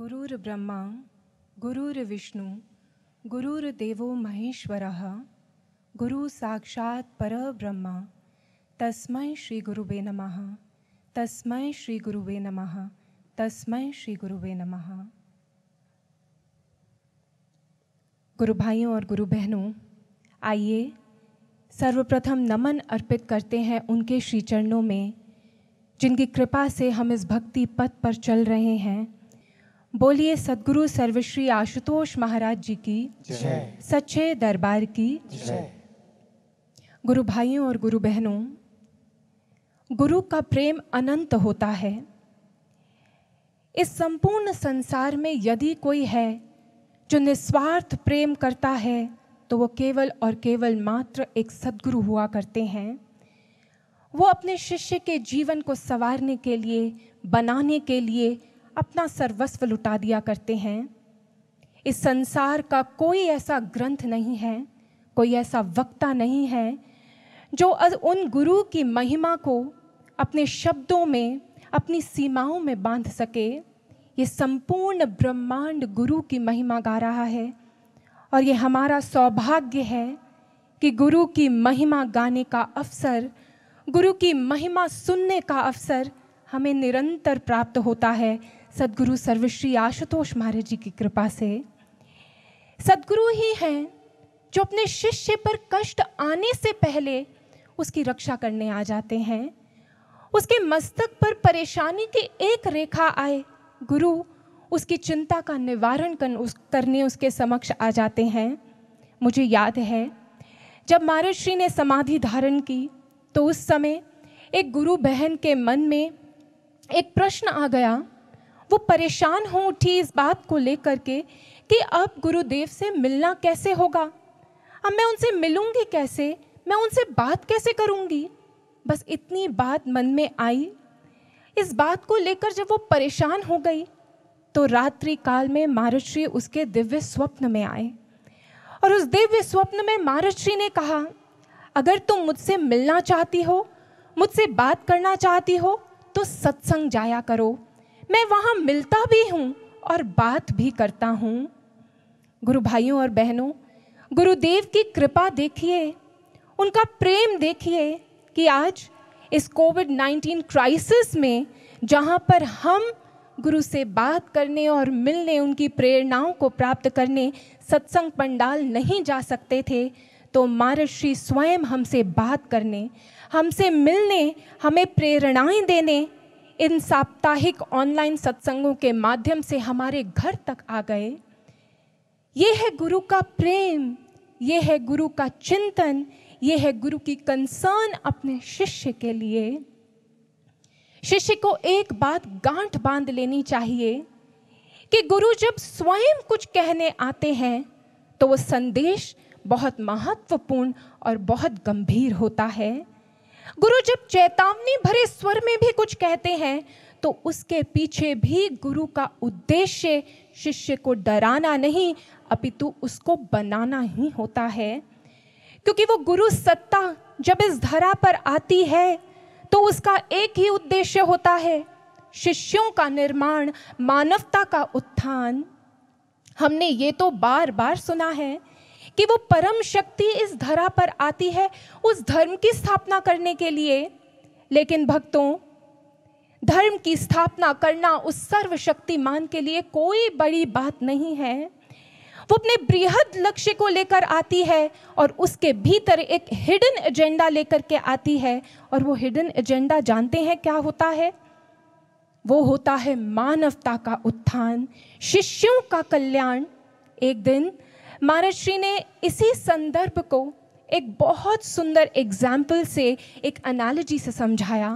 गुरुर् ब्रह्मा गुरुर्विष्णु गुरुर्देवो महेश्वरः गुरु साक्षात् गुरुवे तस्मै श्रीगुरुवे नमः तस्मै नम नमः तस्मै गुरुवे नमः गुरु भाइयों और गुरु बहनों आइए सर्वप्रथम नमन अर्पित करते हैं उनके श्रीचरणों में जिनकी कृपा से हम इस भक्ति पथ पर चल रहे हैं बोलिए सदगुरु सर्वश्री आशुतोष महाराज जी की सच्चे दरबार की गुरु भाइयों और गुरु बहनों गुरु का प्रेम अनंत होता है इस संपूर्ण संसार में यदि कोई है जो निस्वार्थ प्रेम करता है तो वो केवल और केवल मात्र एक सदगुरु हुआ करते हैं वो अपने शिष्य के जीवन को संवारने के लिए बनाने के लिए अपना सर्वस्व लुटा दिया करते हैं इस संसार का कोई ऐसा ग्रंथ नहीं है कोई ऐसा वक्ता नहीं है जो उन गुरु की महिमा को अपने शब्दों में अपनी सीमाओं में बांध सके ये संपूर्ण ब्रह्मांड गुरु की महिमा गा रहा है और ये हमारा सौभाग्य है कि गुरु की महिमा गाने का अवसर गुरु की महिमा सुनने का अवसर हमें निरंतर प्राप्त होता है सदगुरु सर्वश्री आशुतोष महाराज जी की कृपा से सदगुरु ही हैं जो अपने शिष्य पर कष्ट आने से पहले उसकी रक्षा करने आ जाते हैं उसके मस्तक पर परेशानी की एक रेखा आए गुरु उसकी चिंता का निवारण कर, उस, करने उसके समक्ष आ जाते हैं मुझे याद है जब महाराज श्री ने समाधि धारण की तो उस समय एक गुरु बहन के मन में एक प्रश्न आ गया वो परेशान हो उठी इस बात को लेकर के कि अब गुरुदेव से मिलना कैसे होगा अब मैं उनसे मिलूंगी कैसे मैं उनसे बात कैसे करूंगी बस इतनी बात मन में आई इस बात को लेकर जब वो परेशान हो गई तो रात्रि काल में महारि उसके दिव्य स्वप्न में आए और उस दिव्य स्वप्न में महारि ने कहा अगर तुम मुझसे मिलना चाहती हो मुझसे बात करना चाहती हो तो सत्संग जाया करो मैं वहाँ मिलता भी हूँ और बात भी करता हूँ गुरु भाइयों और बहनों गुरुदेव की कृपा देखिए उनका प्रेम देखिए कि आज इस कोविड 19 क्राइसिस में जहाँ पर हम गुरु से बात करने और मिलने उनकी प्रेरणाओं को प्राप्त करने सत्संग पंडाल नहीं जा सकते थे तो महर्षि स्वयं हमसे बात करने हमसे मिलने हमें प्रेरणाएं देने इन साप्ताहिक ऑनलाइन सत्संगों के माध्यम से हमारे घर तक आ गए ये है गुरु का प्रेम ये है गुरु का चिंतन ये है गुरु की कंसर्न अपने शिष्य के लिए शिष्य को एक बात गांठ बांध लेनी चाहिए कि गुरु जब स्वयं कुछ कहने आते हैं तो वो संदेश बहुत महत्वपूर्ण और बहुत गंभीर होता है गुरु जब चेतावनी भरे स्वर में भी कुछ कहते हैं तो उसके पीछे भी गुरु का उद्देश्य शिष्य को डराना नहीं अपितु उसको बनाना ही होता है क्योंकि वो गुरु सत्ता जब इस धरा पर आती है तो उसका एक ही उद्देश्य होता है शिष्यों का निर्माण मानवता का उत्थान हमने ये तो बार बार सुना है कि वो परम शक्ति इस धरा पर आती है उस धर्म की स्थापना करने के लिए लेकिन भक्तों धर्म की स्थापना करना उस सर्वशक्तिमान के लिए कोई बड़ी बात नहीं है वो अपने बृहद लक्ष्य को लेकर आती है और उसके भीतर एक हिडन एजेंडा लेकर के आती है और वो हिडन एजेंडा जानते हैं क्या होता है वो होता है मानवता का उत्थान शिष्यों का कल्याण एक दिन महाराज श्री ने इसी संदर्भ को एक बहुत सुंदर एग्जाम्पल से एक एनालॉजी से समझाया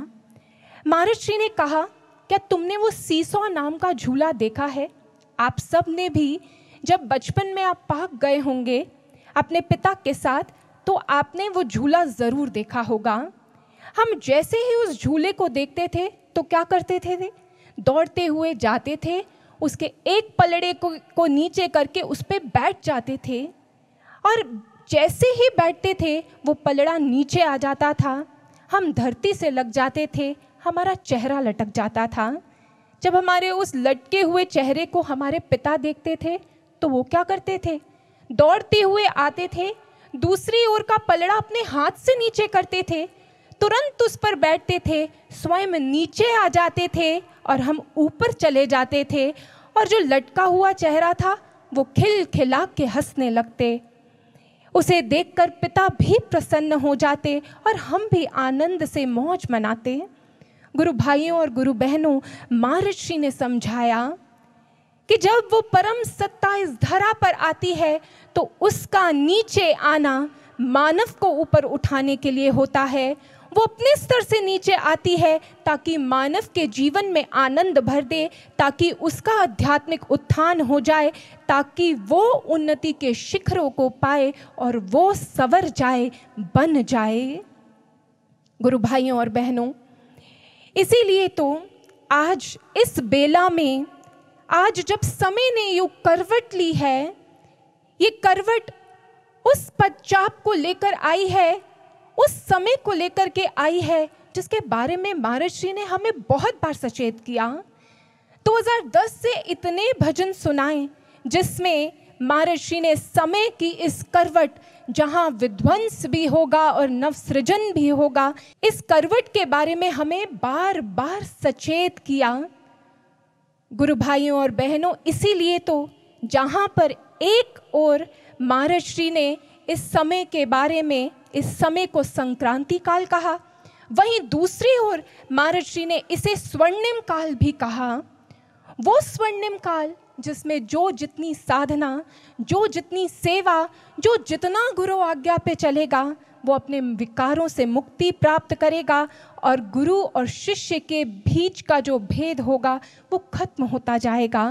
महाराज श्री ने कहा क्या तुमने वो सीसो नाम का झूला देखा है आप सब ने भी जब बचपन में आप पाक गए होंगे अपने पिता के साथ तो आपने वो झूला ज़रूर देखा होगा हम जैसे ही उस झूले को देखते थे तो क्या करते थे दौड़ते हुए जाते थे उसके एक पलड़े को, को नीचे करके उस पर बैठ जाते थे और जैसे ही बैठते थे वो पलड़ा नीचे आ जाता था हम धरती से लग जाते थे हमारा चेहरा लटक जाता था जब हमारे उस लटके हुए चेहरे को हमारे पिता देखते थे तो वो क्या करते थे दौड़ते हुए आते थे दूसरी ओर का पलड़ा अपने हाथ से नीचे करते थे तुरंत उस पर बैठते थे स्वयं नीचे आ जाते थे और हम ऊपर चले जाते थे और जो लटका हुआ चेहरा था वो खिल खिला के हंसने लगते उसे देखकर पिता भी प्रसन्न हो जाते और हम भी आनंद से मौज मनाते गुरु भाइयों और गुरु बहनों महर्षि ने समझाया कि जब वो परम सत्ता इस धरा पर आती है तो उसका नीचे आना मानव को ऊपर उठाने के लिए होता है वो अपने स्तर से नीचे आती है ताकि मानव के जीवन में आनंद भर दे ताकि उसका आध्यात्मिक उत्थान हो जाए ताकि वो उन्नति के शिखरों को पाए और वो सवर जाए बन जाए गुरु भाइयों और बहनों इसीलिए तो आज इस बेला में आज जब समय ने यू करवट ली है ये करवट उस पदचाप को लेकर आई है उस समय को लेकर के आई है जिसके बारे में महाराज जी ने हमें बहुत बार सचेत किया 2010 से इतने भजन सुनाए जिसमें महाराज जी ने समय की इस करवट जहाँ विध्वंस भी होगा और नवसृजन भी होगा इस करवट के बारे में हमें बार बार सचेत किया गुरु भाइयों और बहनों इसीलिए तो जहाँ पर एक और महाराज जी ने इस समय के बारे में इस समय को संक्रांति काल कहा वहीं दूसरी ओर महाराज जी ने इसे स्वर्णिम काल भी कहा वो स्वर्णिम काल जिसमें जो जितनी साधना जो जितनी सेवा जो जितना गुरु आज्ञा पे चलेगा वो अपने विकारों से मुक्ति प्राप्त करेगा और गुरु और शिष्य के बीच का जो भेद होगा वो खत्म होता जाएगा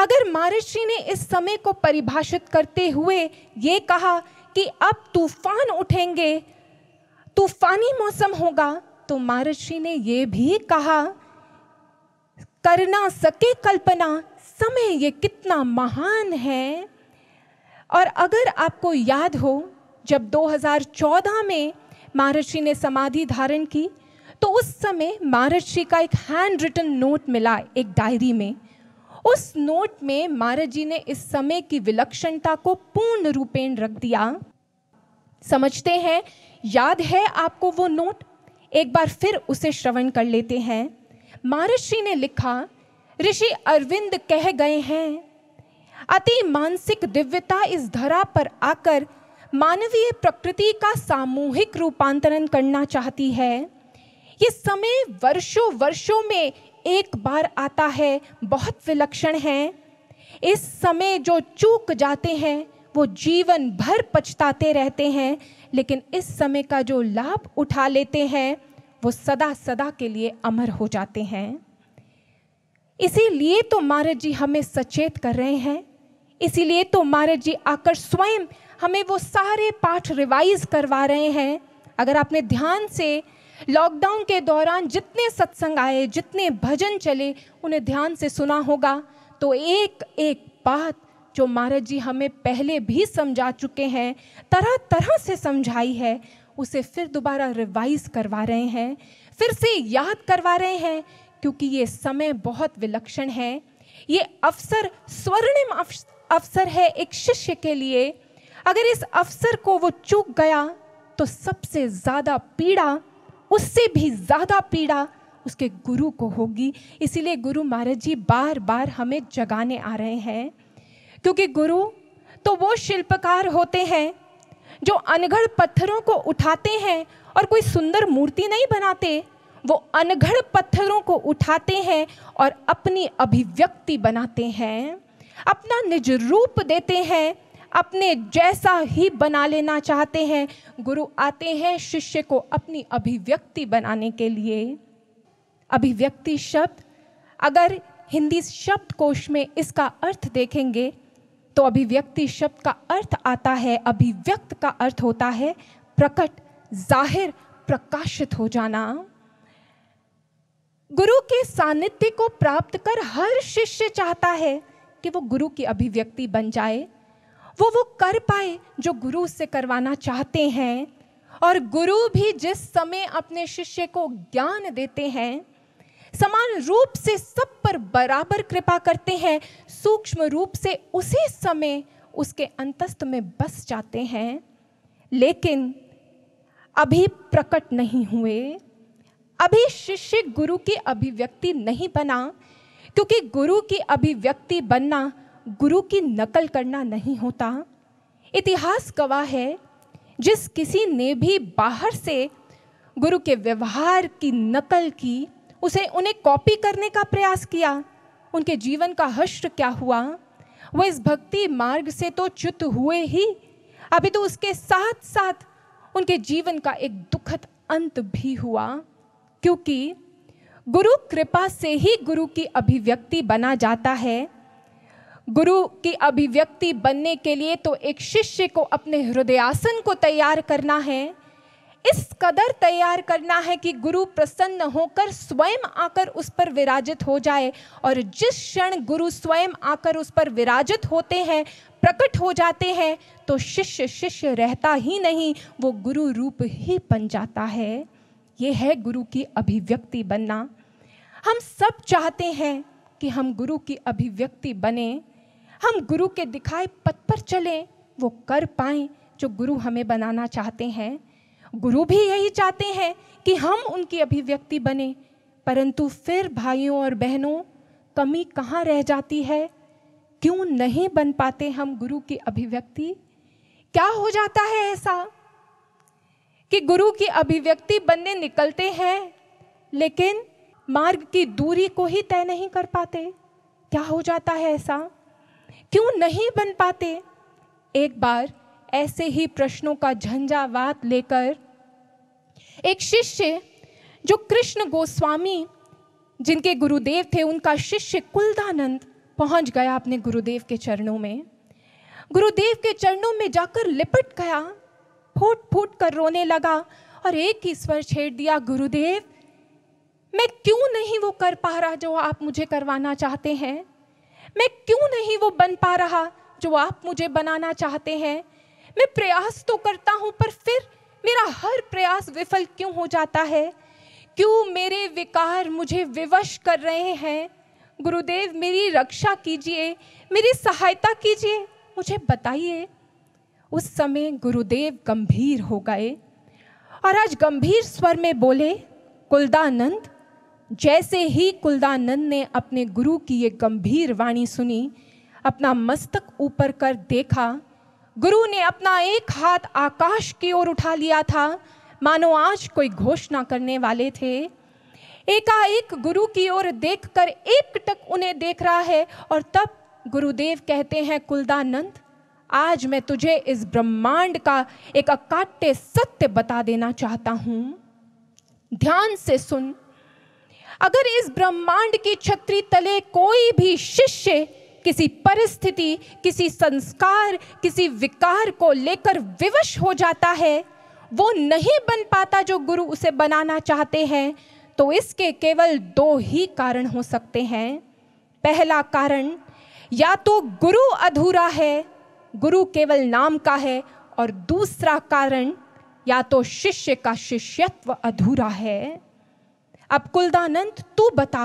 अगर महर्षि ने इस समय को परिभाषित करते हुए ये कहा कि अब तूफान उठेंगे तूफानी मौसम होगा तो महर्षि ने यह भी कहा करना सके कल्पना समय ये कितना महान है और अगर आपको याद हो जब 2014 में महर्षि ने समाधि धारण की तो उस समय महर्षि का एक हैंड रिटन नोट मिला एक डायरी में उस नोट में महाराज जी ने इस समय की विलक्षणता को पूर्ण रूपेण रख दिया समझते हैं याद है आपको वो नोट एक बार फिर उसे श्रवण कर लेते हैं महर्षि ने लिखा ऋषि अरविंद कह गए हैं अति मानसिक दिव्यता इस धरा पर आकर मानवीय प्रकृति का सामूहिक रूपांतरण करना चाहती है ये समय वर्षों वर्षों में एक बार आता है बहुत विलक्षण है इस समय जो चूक जाते हैं वो जीवन भर पछताते रहते हैं लेकिन इस समय का जो लाभ उठा लेते हैं वो सदा सदा के लिए अमर हो जाते हैं इसीलिए तो महाराज जी हमें सचेत कर रहे हैं इसीलिए तो महाराज जी आकर स्वयं हमें वो सारे पाठ रिवाइज करवा रहे हैं अगर आपने ध्यान से लॉकडाउन के दौरान जितने सत्संग आए जितने भजन चले उन्हें ध्यान से सुना होगा तो एक एक बात जो महाराज जी हमें पहले भी समझा चुके हैं तरह तरह से समझाई है उसे फिर दोबारा रिवाइज करवा रहे हैं फिर से याद करवा रहे हैं क्योंकि ये समय बहुत विलक्षण है ये अवसर स्वर्णिम अवसर है एक शिष्य के लिए अगर इस अवसर को वो चूक गया तो सबसे ज़्यादा पीड़ा उससे भी ज़्यादा पीड़ा उसके गुरु को होगी इसीलिए गुरु महाराज जी बार बार हमें जगाने आ रहे हैं क्योंकि गुरु तो वो शिल्पकार होते हैं जो अनगढ़ पत्थरों को उठाते हैं और कोई सुंदर मूर्ति नहीं बनाते वो अनगढ़ पत्थरों को उठाते हैं और अपनी अभिव्यक्ति बनाते हैं अपना निज रूप देते हैं अपने जैसा ही बना लेना चाहते हैं गुरु आते हैं शिष्य को अपनी अभिव्यक्ति बनाने के लिए अभिव्यक्ति शब्द अगर हिंदी शब्द कोश में इसका अर्थ देखेंगे तो अभिव्यक्ति शब्द का अर्थ आता है अभिव्यक्त का अर्थ होता है प्रकट जाहिर प्रकाशित हो जाना गुरु के सानिध्य को प्राप्त कर हर शिष्य चाहता है कि वो गुरु की अभिव्यक्ति बन जाए वो वो कर पाए जो गुरु उससे करवाना चाहते हैं और गुरु भी जिस समय अपने शिष्य को ज्ञान देते हैं समान रूप से सब पर बराबर कृपा करते हैं सूक्ष्म रूप से उसी समय उसके अंतस्त में बस जाते हैं लेकिन अभी प्रकट नहीं हुए अभी शिष्य गुरु की अभिव्यक्ति नहीं बना क्योंकि गुरु की अभिव्यक्ति बनना गुरु की नकल करना नहीं होता इतिहास गवाह है जिस किसी ने भी बाहर से गुरु के व्यवहार की नकल की उसे उन्हें कॉपी करने का प्रयास किया उनके जीवन का हश्र क्या हुआ वो इस भक्ति मार्ग से तो च्युत हुए ही अभी तो उसके साथ साथ उनके जीवन का एक दुखद अंत भी हुआ क्योंकि गुरु कृपा से ही गुरु की अभिव्यक्ति बना जाता है गुरु की अभिव्यक्ति बनने के लिए तो एक शिष्य को अपने हृदयासन को तैयार करना है इस कदर तैयार करना है कि गुरु प्रसन्न होकर स्वयं आकर उस पर विराजित हो जाए और जिस क्षण गुरु स्वयं आकर उस पर विराजित होते हैं प्रकट हो जाते हैं तो शिष्य शिष्य रहता ही नहीं वो गुरु रूप ही बन जाता है ये है गुरु की अभिव्यक्ति बनना हम सब चाहते हैं कि हम गुरु की अभिव्यक्ति बने हम गुरु के दिखाए पथ पर चलें वो कर पाए जो गुरु हमें बनाना चाहते हैं गुरु भी यही चाहते हैं कि हम उनकी अभिव्यक्ति बने परंतु फिर भाइयों और बहनों कमी कहाँ रह जाती है क्यों नहीं बन पाते हम गुरु की अभिव्यक्ति क्या हो जाता है ऐसा कि गुरु की अभिव्यक्ति बनने निकलते हैं लेकिन मार्ग की दूरी को ही तय नहीं कर पाते क्या हो जाता है ऐसा क्यों नहीं बन पाते एक बार ऐसे ही प्रश्नों का झंझावात लेकर एक शिष्य जो कृष्ण गोस्वामी जिनके गुरुदेव थे उनका शिष्य कुलदानंद पहुंच गया अपने गुरुदेव के चरणों में गुरुदेव के चरणों में जाकर लिपट गया फूट फूट कर रोने लगा और एक ही स्वर छेड़ दिया गुरुदेव मैं क्यों नहीं वो कर पा रहा जो आप मुझे करवाना चाहते हैं मैं क्यों नहीं वो बन पा रहा जो आप मुझे बनाना चाहते हैं मैं प्रयास तो करता हूँ पर फिर मेरा हर प्रयास विफल क्यों हो जाता है क्यों मेरे विकार मुझे विवश कर रहे हैं गुरुदेव मेरी रक्षा कीजिए मेरी सहायता कीजिए मुझे बताइए उस समय गुरुदेव गंभीर हो गए और आज गंभीर स्वर में बोले कुलदानंद जैसे ही कुलदानंद ने अपने गुरु की ये गंभीर वाणी सुनी अपना मस्तक ऊपर कर देखा गुरु ने अपना एक हाथ आकाश की ओर उठा लिया था मानो आज कोई घोषणा करने वाले थे एकाएक गुरु की ओर देखकर एक टक उन्हें देख रहा है और तब गुरुदेव कहते हैं कुलदानंद आज मैं तुझे इस ब्रह्मांड का एक अकाट्य सत्य बता देना चाहता हूँ ध्यान से सुन अगर इस ब्रह्मांड की छत्री तले कोई भी शिष्य किसी परिस्थिति किसी संस्कार किसी विकार को लेकर विवश हो जाता है वो नहीं बन पाता जो गुरु उसे बनाना चाहते हैं तो इसके केवल दो ही कारण हो सकते हैं पहला कारण या तो गुरु अधूरा है गुरु केवल नाम का है और दूसरा कारण या तो शिष्य का शिष्यत्व अधूरा है अब कुलदानंद तू बता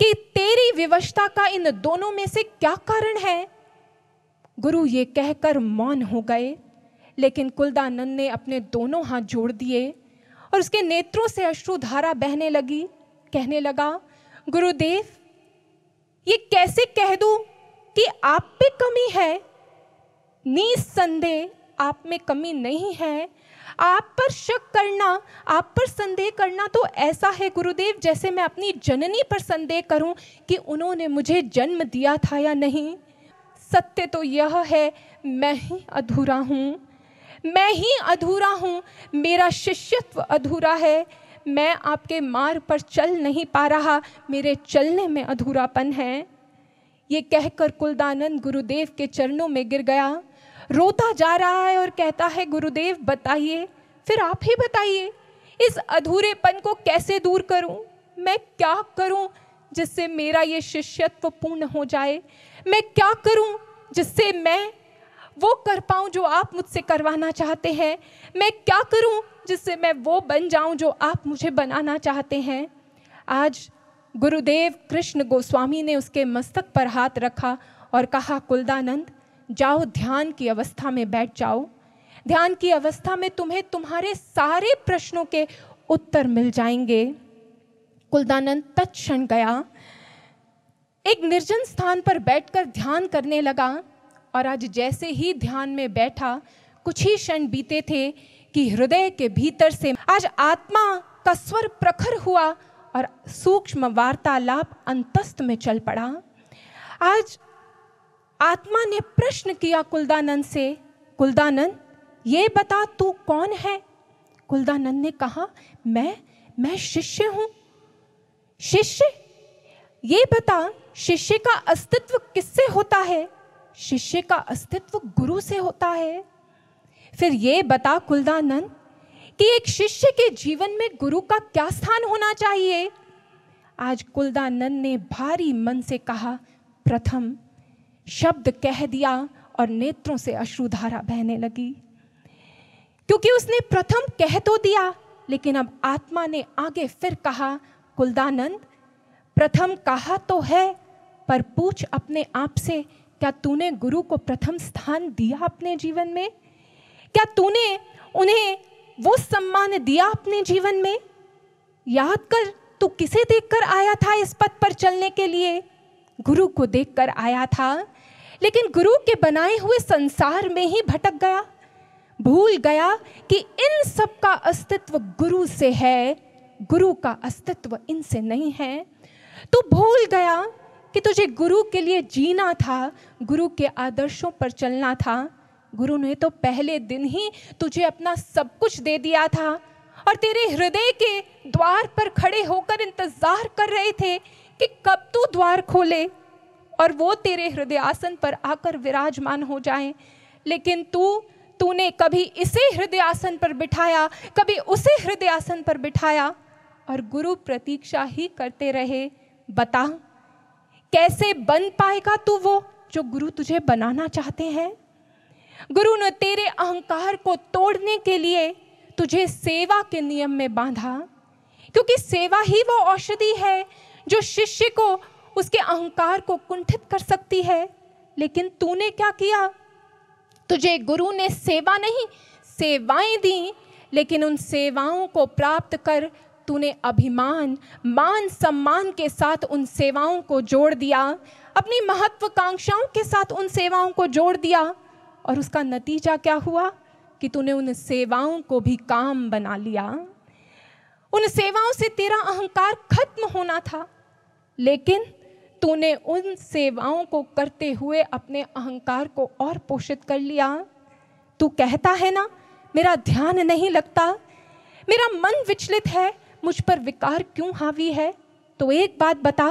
कि तेरी विवशता का इन दोनों में से क्या कारण है गुरु ये कहकर मौन हो गए लेकिन कुलदानंद ने अपने दोनों हाथ जोड़ दिए और उसके नेत्रों से अश्रुधारा बहने लगी कहने लगा गुरुदेव ये कैसे कह दूं कि आप पे कमी है निसंदेह आप में कमी नहीं है आप पर शक करना आप पर संदेह करना तो ऐसा है गुरुदेव जैसे मैं अपनी जननी पर संदेह करूं कि उन्होंने मुझे जन्म दिया था या नहीं सत्य तो यह है मैं ही अधूरा हूँ मैं ही अधूरा हूँ मेरा शिष्यत्व अधूरा है मैं आपके मार्ग पर चल नहीं पा रहा मेरे चलने में अधूरापन है ये कहकर कुलदानंद गुरुदेव के चरणों में गिर गया रोता जा रहा है और कहता है गुरुदेव बताइए फिर आप ही बताइए इस अधूरेपन को कैसे दूर करूं मैं क्या करूं जिससे मेरा ये शिष्यत्व पूर्ण हो जाए मैं क्या करूं जिससे मैं वो कर पाऊं जो आप मुझसे करवाना चाहते हैं मैं क्या करूं जिससे मैं वो बन जाऊं जो आप मुझे बनाना चाहते हैं आज गुरुदेव कृष्ण गोस्वामी ने उसके मस्तक पर हाथ रखा और कहा कुलदानंद जाओ ध्यान की अवस्था में बैठ जाओ ध्यान की अवस्था में तुम्हें तुम्हारे सारे प्रश्नों के उत्तर मिल जाएंगे कुलदानंद तत्क्षण गया एक निर्जन स्थान पर बैठकर ध्यान करने लगा और आज जैसे ही ध्यान में बैठा कुछ ही क्षण बीते थे कि हृदय के भीतर से आज आत्मा का स्वर प्रखर हुआ और सूक्ष्म वार्तालाप अंतस्त में चल पड़ा आज आत्मा ने प्रश्न किया कुलदानंद से कुलदानंद ये बता तू कौन है कुलदानंद ने कहा मैं मैं शिष्य हूं शिष्य ये बता शिष्य का अस्तित्व किससे होता है शिष्य का अस्तित्व गुरु से होता है फिर ये बता कुलदानंद कि एक शिष्य के जीवन में गुरु का क्या स्थान होना चाहिए आज कुलदानंद ने भारी मन से कहा प्रथम शब्द कह दिया और नेत्रों से अश्रुधारा बहने लगी क्योंकि उसने प्रथम कह तो दिया लेकिन अब आत्मा ने आगे फिर कहा कुलदानंद प्रथम कहा तो है पर पूछ अपने आप से क्या तूने गुरु को प्रथम स्थान दिया अपने जीवन में क्या तूने उन्हें वो सम्मान दिया अपने जीवन में याद कर तू किसे देखकर आया था इस पद पर चलने के लिए गुरु को देखकर आया था लेकिन गुरु के बनाए हुए संसार में ही भटक गया भूल गया कि इन सब का अस्तित्व गुरु से है गुरु का अस्तित्व इनसे नहीं है तो भूल गया कि तुझे गुरु के लिए जीना था गुरु के आदर्शों पर चलना था गुरु ने तो पहले दिन ही तुझे अपना सब कुछ दे दिया था और तेरे हृदय के द्वार पर खड़े होकर इंतजार कर रहे थे कि कब तू द्वार खोले और वो तेरे हृदय आसन पर आकर विराजमान हो जाएं लेकिन तू तूने कभी इसे हृदय आसन पर बिठाया कभी उसे हृदय आसन पर बिठाया और गुरु प्रतीक्षा ही करते रहे बता कैसे बन पाएगा तू वो जो गुरु तुझे बनाना चाहते हैं गुरु ने तेरे अहंकार को तोड़ने के लिए तुझे सेवा के नियम में बांधा क्योंकि सेवा ही वो औषधि है जो शिष्य को उसके अहंकार को कुंठित कर सकती है लेकिन तूने क्या किया तुझे गुरु ने सेवा नहीं सेवाएं दी लेकिन उन सेवाओं को प्राप्त कर तूने अभिमान मान सम्मान के साथ उन सेवाओं को जोड़ दिया अपनी महत्वाकांक्षाओं के साथ उन सेवाओं को जोड़ दिया और उसका नतीजा क्या हुआ कि तूने उन सेवाओं को भी काम बना लिया उन सेवाओं से तेरा अहंकार खत्म होना था लेकिन तूने उन सेवाओं को करते हुए अपने अहंकार को और पोषित कर लिया तू कहता है ना मेरा ध्यान नहीं लगता मेरा मन विचलित है मुझ पर विकार क्यों हावी है तो एक बात बता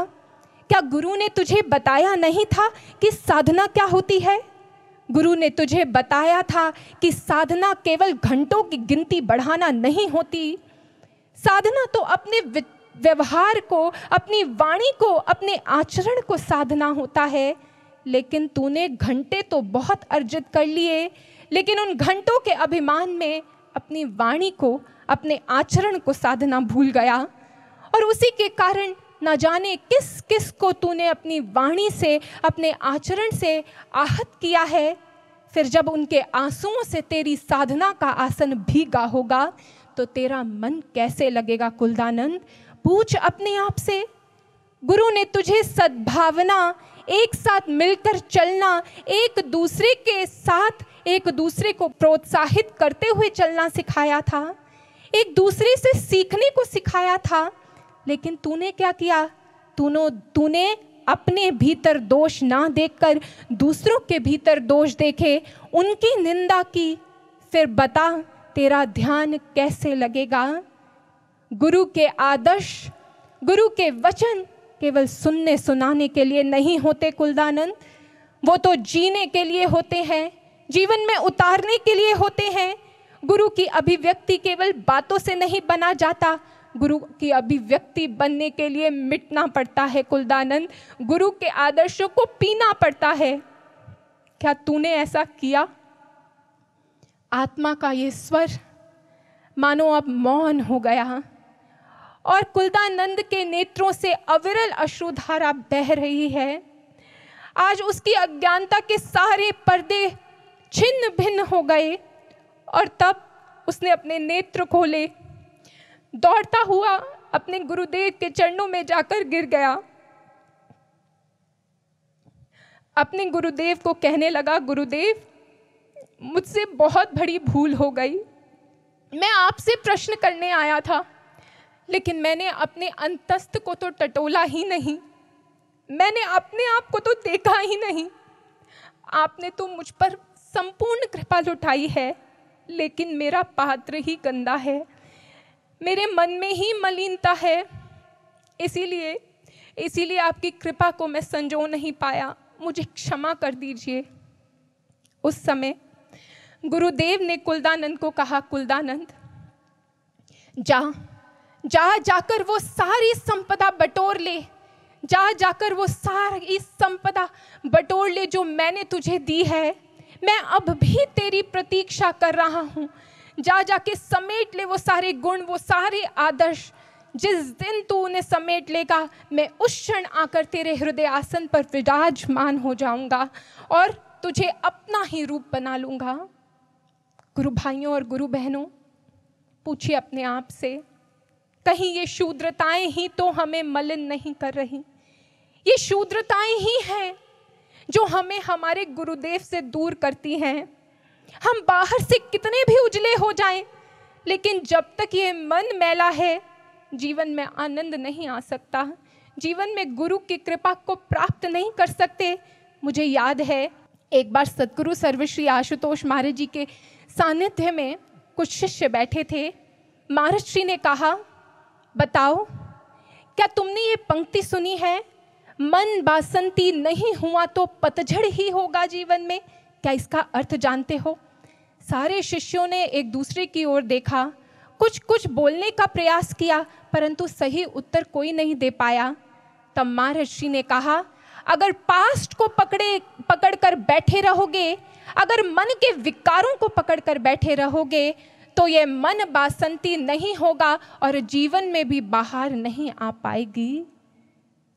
क्या गुरु ने तुझे बताया नहीं था कि साधना क्या होती है गुरु ने तुझे बताया था कि साधना केवल घंटों की गिनती बढ़ाना नहीं होती साधना तो अपने व्यवहार को अपनी वाणी को अपने आचरण को साधना होता है लेकिन तूने घंटे तो बहुत अर्जित कर लिए लेकिन उन घंटों के अभिमान में अपनी वाणी को अपने आचरण को साधना भूल गया और उसी के कारण न जाने किस किस को तूने अपनी वाणी से अपने आचरण से आहत किया है फिर जब उनके आंसुओं से तेरी साधना का आसन भीगा होगा तो तेरा मन कैसे लगेगा कुलदानंद पूछ अपने आप से गुरु ने तुझे सद्भावना एक साथ मिलकर चलना एक दूसरे के साथ एक दूसरे को प्रोत्साहित करते हुए चलना सिखाया था एक दूसरे से सीखने को सिखाया था लेकिन तूने क्या किया तूनो तूने अपने भीतर दोष ना देखकर दूसरों के भीतर दोष देखे उनकी निंदा की फिर बता तेरा ध्यान कैसे लगेगा गुरु के आदर्श गुरु के वचन केवल सुनने सुनाने के लिए नहीं होते कुलदानंद वो तो जीने के लिए होते हैं जीवन में उतारने के लिए होते हैं गुरु की अभिव्यक्ति केवल बातों से नहीं बना जाता गुरु की अभिव्यक्ति बनने के लिए मिटना पड़ता है कुलदानंद गुरु के आदर्शों को पीना पड़ता है क्या तूने ऐसा किया आत्मा का ये स्वर मानो अब मौन हो गया और कुलदानंद के नेत्रों से अविरल अश्रुधारा बह रही है आज उसकी अज्ञानता के सारे पर्दे छिन्न भिन्न हो गए और तब उसने अपने नेत्र खोले दौड़ता हुआ अपने गुरुदेव के चरणों में जाकर गिर गया अपने गुरुदेव को कहने लगा गुरुदेव मुझसे बहुत बड़ी भूल हो गई मैं आपसे प्रश्न करने आया था लेकिन मैंने अपने अंतस्त को तो टटोला ही नहीं मैंने अपने आप को तो देखा ही नहीं आपने तो मुझ पर संपूर्ण कृपा लुटाई है लेकिन मेरा पात्र ही गंदा है मेरे मन में ही मलिनता है इसीलिए इसीलिए आपकी कृपा को मैं संजो नहीं पाया मुझे क्षमा कर दीजिए उस समय गुरुदेव ने कुलदानंद को कहा कुलदानंद जा जहाँ जाकर वो सारी संपदा बटोर ले जहाँ जाकर वो सारी संपदा बटोर ले जो मैंने तुझे दी है मैं अब भी तेरी प्रतीक्षा कर रहा हूँ जा जाके समेट ले वो सारे गुण वो सारे आदर्श जिस दिन तू उन्हें समेट लेगा मैं उस क्षण आकर तेरे हृदय आसन पर विराजमान हो जाऊंगा और तुझे अपना ही रूप बना लूंगा गुरु भाइयों और गुरु बहनों पूछिए अपने आप से कहीं ये शूद्रताएं ही तो हमें मलिन नहीं कर रही ये शूद्रताएं ही हैं जो हमें हमारे गुरुदेव से दूर करती हैं हम बाहर से कितने भी उजले हो जाएं लेकिन जब तक ये मन मैला है जीवन में आनंद नहीं आ सकता जीवन में गुरु की कृपा को प्राप्त नहीं कर सकते मुझे याद है एक बार सदगुरु सर्वश्री आशुतोष महाराज जी के सानिध्य में कुछ शिष्य बैठे थे महाराज श्री ने कहा बताओ क्या तुमने ये पंक्ति सुनी है मन बासंती नहीं हुआ तो पतझड़ ही होगा जीवन में क्या इसका अर्थ जानते हो सारे शिष्यों ने एक दूसरे की ओर देखा कुछ कुछ बोलने का प्रयास किया परंतु सही उत्तर कोई नहीं दे पाया तब महर्षि ने कहा अगर पास्ट को पकड़े पकड़ कर बैठे रहोगे अगर मन के विकारों को पकड़ कर बैठे रहोगे तो ये मन बासंती नहीं होगा और जीवन में भी बाहर नहीं आ पाएगी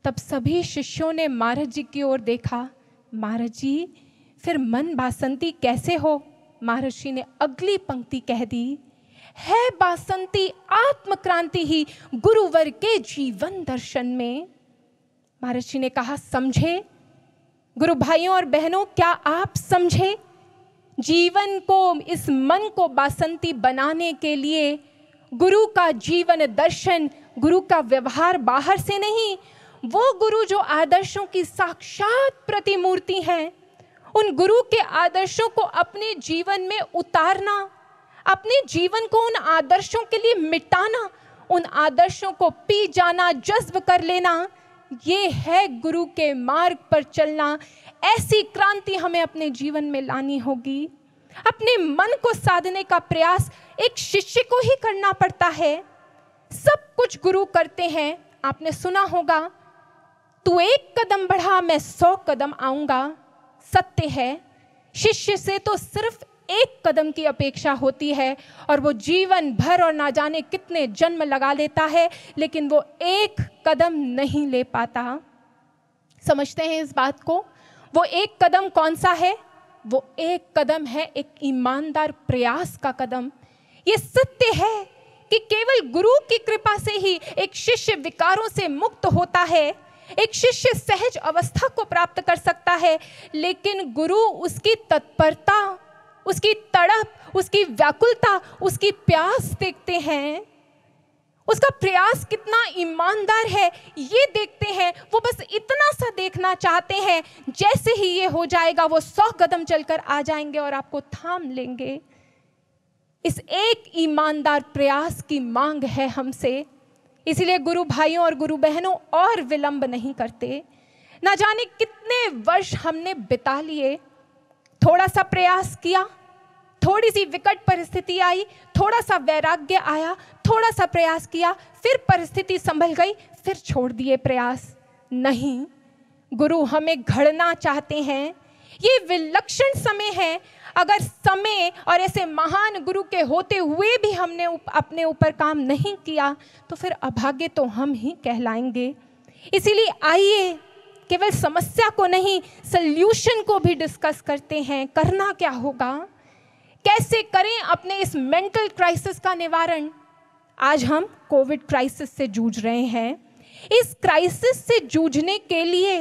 तब सभी शिष्यों ने महाराज जी की ओर देखा महाराज जी फिर मन बासंती कैसे हो महर्षि ने अगली पंक्ति कह दी है बासंती आत्मक्रांति ही गुरुवर के जीवन दर्शन में महर्षि ने कहा समझे गुरु भाइयों और बहनों क्या आप समझे जीवन को इस मन को बासंती बनाने के लिए गुरु का जीवन दर्शन गुरु का व्यवहार बाहर से नहीं वो गुरु जो आदर्शों की साक्षात प्रतिमूर्ति हैं उन गुरु के आदर्शों को अपने जीवन में उतारना अपने जीवन को उन आदर्शों के लिए मिटाना उन आदर्शों को पी जाना जज्ब कर लेना ये है गुरु के मार्ग पर चलना ऐसी क्रांति हमें अपने जीवन में लानी होगी अपने मन को साधने का प्रयास एक शिष्य को ही करना पड़ता है सब कुछ गुरु करते हैं आपने सुना होगा तू एक कदम बढ़ा मैं सौ कदम आऊंगा सत्य है शिष्य से तो सिर्फ एक कदम की अपेक्षा होती है और वो जीवन भर और ना जाने कितने जन्म लगा लेता है लेकिन वो एक कदम नहीं ले पाता समझते हैं इस बात को वो एक कदम कौन सा है वो एक कदम है एक ईमानदार प्रयास का कदम ये सत्य है कि केवल गुरु की कृपा से ही एक शिष्य विकारों से मुक्त होता है एक शिष्य सहज अवस्था को प्राप्त कर सकता है लेकिन गुरु उसकी तत्परता उसकी तड़प उसकी व्याकुलता उसकी प्यास देखते हैं उसका प्रयास कितना ईमानदार है ये देखते हैं वो बस इतना सा देखना चाहते हैं जैसे ही ये हो जाएगा वो सौ कदम चलकर आ जाएंगे और आपको थाम लेंगे इस एक ईमानदार प्रयास की मांग है हमसे इसलिए गुरु भाइयों और गुरु बहनों और विलंब नहीं करते ना जाने कितने वर्ष हमने बिता लिए थोड़ा सा प्रयास किया थोड़ी सी विकट परिस्थिति आई थोड़ा सा वैराग्य आया थोड़ा सा प्रयास किया फिर परिस्थिति संभल गई फिर छोड़ दिए प्रयास नहीं गुरु हमें घड़ना चाहते हैं ये विलक्षण समय है अगर समय और ऐसे महान गुरु के होते हुए भी हमने उप, अपने ऊपर काम नहीं किया तो फिर अभाग्य तो हम ही कहलाएंगे इसीलिए आइए केवल समस्या को नहीं सल्यूशन को भी डिस्कस करते हैं करना क्या होगा कैसे करें अपने इस मेंटल क्राइसिस का निवारण आज हम कोविड क्राइसिस से जूझ रहे हैं इस क्राइसिस से जूझने के लिए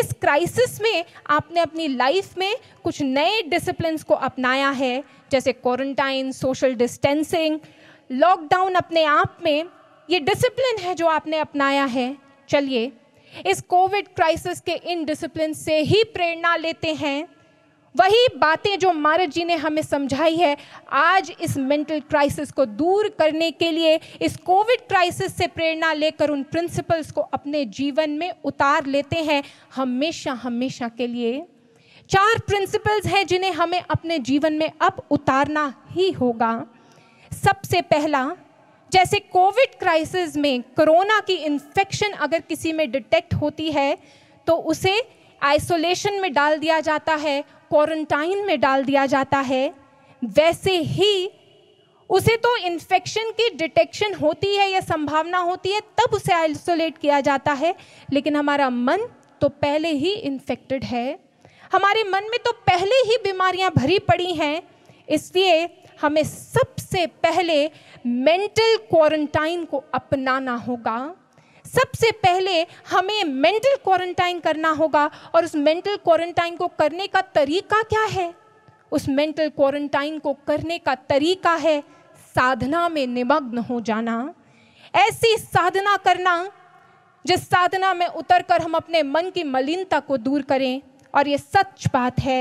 इस क्राइसिस में आपने अपनी लाइफ में कुछ नए डिसिप्लिन को अपनाया है जैसे क्वारंटाइन सोशल डिस्टेंसिंग लॉकडाउन अपने आप में ये डिसिप्लिन है जो आपने अपनाया है चलिए इस कोविड क्राइसिस के इन डिसिप्लिन से ही प्रेरणा लेते हैं वही बातें जो महाराज जी ने हमें समझाई है आज इस मेंटल क्राइसिस को दूर करने के लिए इस कोविड क्राइसिस से प्रेरणा लेकर उन प्रिंसिपल्स को अपने जीवन में उतार लेते हैं हमेशा हमेशा के लिए चार प्रिंसिपल्स हैं जिन्हें हमें अपने जीवन में अब उतारना ही होगा सबसे पहला जैसे कोविड क्राइसिस में कोरोना की इन्फेक्शन अगर किसी में डिटेक्ट होती है तो उसे आइसोलेशन में डाल दिया जाता है क्वारंटाइन में डाल दिया जाता है वैसे ही उसे तो इन्फेक्शन की डिटेक्शन होती है या संभावना होती है तब उसे आइसोलेट किया जाता है लेकिन हमारा मन तो पहले ही इन्फेक्टेड है हमारे मन में तो पहले ही बीमारियां भरी पड़ी हैं इसलिए हमें सबसे पहले मेंटल क्वारंटाइन को अपनाना होगा सबसे पहले हमें मेंटल क्वारंटाइन करना होगा और उस मेंटल क्वारंटाइन को करने का तरीका क्या है उस मेंटल क्वारंटाइन को करने का तरीका है साधना में निमग्न हो जाना ऐसी साधना करना जिस साधना में उतरकर हम अपने मन की मलिनता को दूर करें और ये सच बात है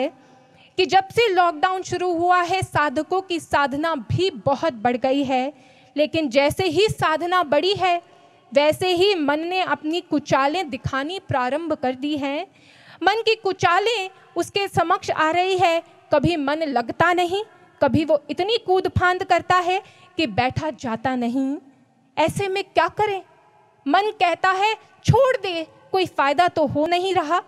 कि जब से लॉकडाउन शुरू हुआ है साधकों की साधना भी बहुत बढ़ गई है लेकिन जैसे ही साधना बढ़ी है वैसे ही मन ने अपनी कुचालें दिखानी प्रारंभ कर दी हैं मन की कुचालें उसके समक्ष आ रही है कभी मन लगता नहीं कभी वो इतनी कूद फांद करता है कि बैठा जाता नहीं ऐसे में क्या करें मन कहता है छोड़ दे कोई फायदा तो हो नहीं रहा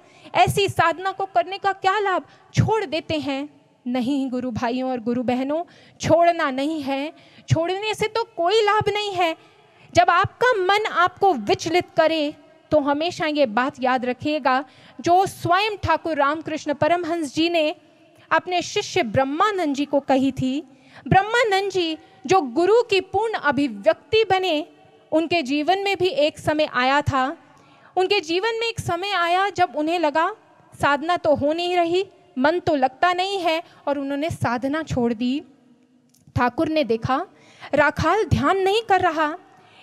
ऐसी साधना को करने का क्या लाभ छोड़ देते हैं नहीं गुरु भाइयों और गुरु बहनों छोड़ना नहीं है छोड़ने से तो कोई लाभ नहीं है जब आपका मन आपको विचलित करे तो हमेशा ये बात याद रखिएगा जो स्वयं ठाकुर रामकृष्ण परमहंस जी ने अपने शिष्य ब्रह्मानंद जी को कही थी ब्रह्मानंद जी जो गुरु की पूर्ण अभिव्यक्ति बने उनके जीवन में भी एक समय आया था उनके जीवन में एक समय आया जब उन्हें लगा साधना तो हो नहीं रही मन तो लगता नहीं है और उन्होंने साधना छोड़ दी ठाकुर ने देखा राखाल ध्यान नहीं कर रहा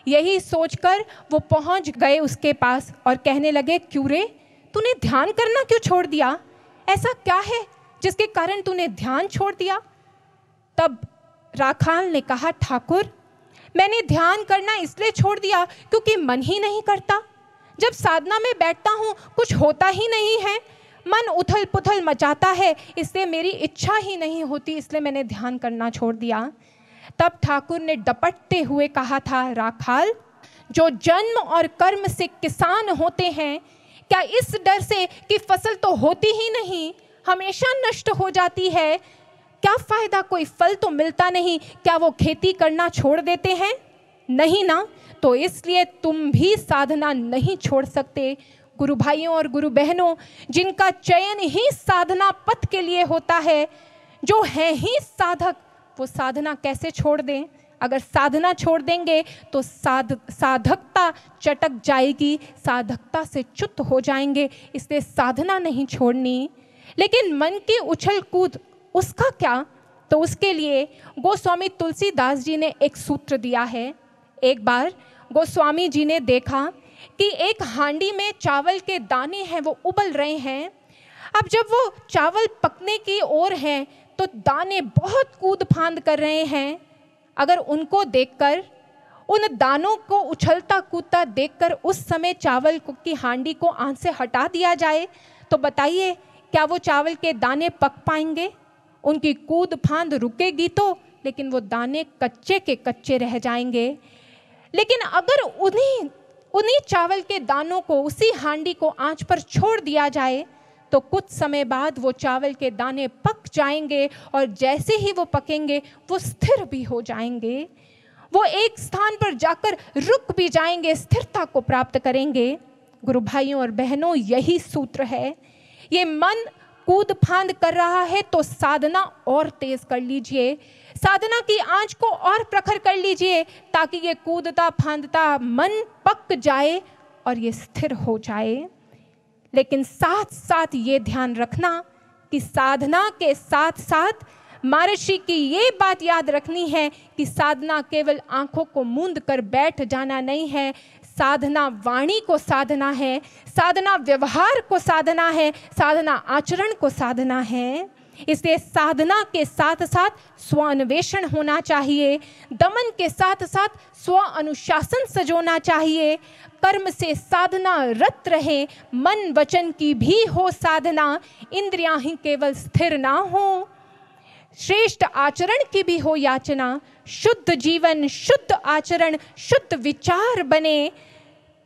यही सोचकर वो पहुंच गए उसके पास और कहने लगे क्यों रे तूने ध्यान करना क्यों छोड़ दिया ऐसा क्या है जिसके कारण तूने ध्यान छोड़ दिया तब राखाल ने कहा ठाकुर मैंने ध्यान करना इसलिए छोड़ दिया क्योंकि मन ही नहीं करता जब साधना में बैठता हूँ कुछ होता ही नहीं है मन उथल पुथल मचाता है इससे मेरी इच्छा ही नहीं होती इसलिए मैंने ध्यान करना छोड़ दिया तब ठाकुर ने डपटते हुए कहा था राखाल जो जन्म और कर्म से किसान होते हैं क्या इस डर से कि फसल तो होती ही नहीं हमेशा नष्ट हो जाती है क्या फ़ायदा कोई फल तो मिलता नहीं क्या वो खेती करना छोड़ देते हैं नहीं ना तो इसलिए तुम भी साधना नहीं छोड़ सकते गुरु भाइयों और गुरु बहनों जिनका चयन ही साधना पथ के लिए होता है जो है ही साधक वो साधना कैसे छोड़ दें अगर साधना छोड़ देंगे तो साध साधकता चटक जाएगी साधकता से चुत हो जाएंगे इसलिए साधना नहीं छोड़नी लेकिन मन की उछल कूद उसका क्या तो उसके लिए गोस्वामी तुलसीदास जी ने एक सूत्र दिया है एक बार गोस्वामी जी ने देखा कि एक हांडी में चावल के दाने हैं वो उबल रहे हैं अब जब वो चावल पकने की ओर हैं तो दाने बहुत कूद फांद कर रहे हैं अगर उनको देखकर उन दानों को उछलता कूदता देखकर उस समय चावल की हांडी को आंख से हटा दिया जाए तो बताइए क्या वो चावल के दाने पक पाएंगे उनकी कूद फांद रुकेगी तो लेकिन वो दाने कच्चे के कच्चे रह जाएंगे लेकिन अगर उन्हीं उन्हीं चावल के दानों को उसी हांडी को आंच पर छोड़ दिया जाए तो कुछ समय बाद वो चावल के दाने पक जाएंगे और जैसे ही वो पकेंगे वो स्थिर भी हो जाएंगे वो एक स्थान पर जाकर रुक भी जाएंगे स्थिरता को प्राप्त करेंगे गुरु भाइयों और बहनों यही सूत्र है ये मन कूद फांद कर रहा है तो साधना और तेज कर लीजिए साधना की आंच को और प्रखर कर लीजिए ताकि ये कूदता फांदता मन पक जाए और ये स्थिर हो जाए लेकिन साथ साथ ये ध्यान रखना कि साधना के साथ साथ महर्षि की ये बात याद रखनी है कि साधना केवल आंखों को मूंद कर बैठ जाना नहीं है साधना वाणी को साधना है साधना व्यवहार को साधना है साधना आचरण को साधना है इसलिए साधना के साथ साथ स्व अन्वेषण होना चाहिए दमन के साथ साथ स्व अनुशासन सजोना चाहिए कर्म से साधना रत रहे मन वचन की भी हो साधना इंद्रियां ही केवल स्थिर ना हो श्रेष्ठ आचरण की भी हो याचना शुद्ध जीवन शुद्ध आचरण शुद्ध विचार बने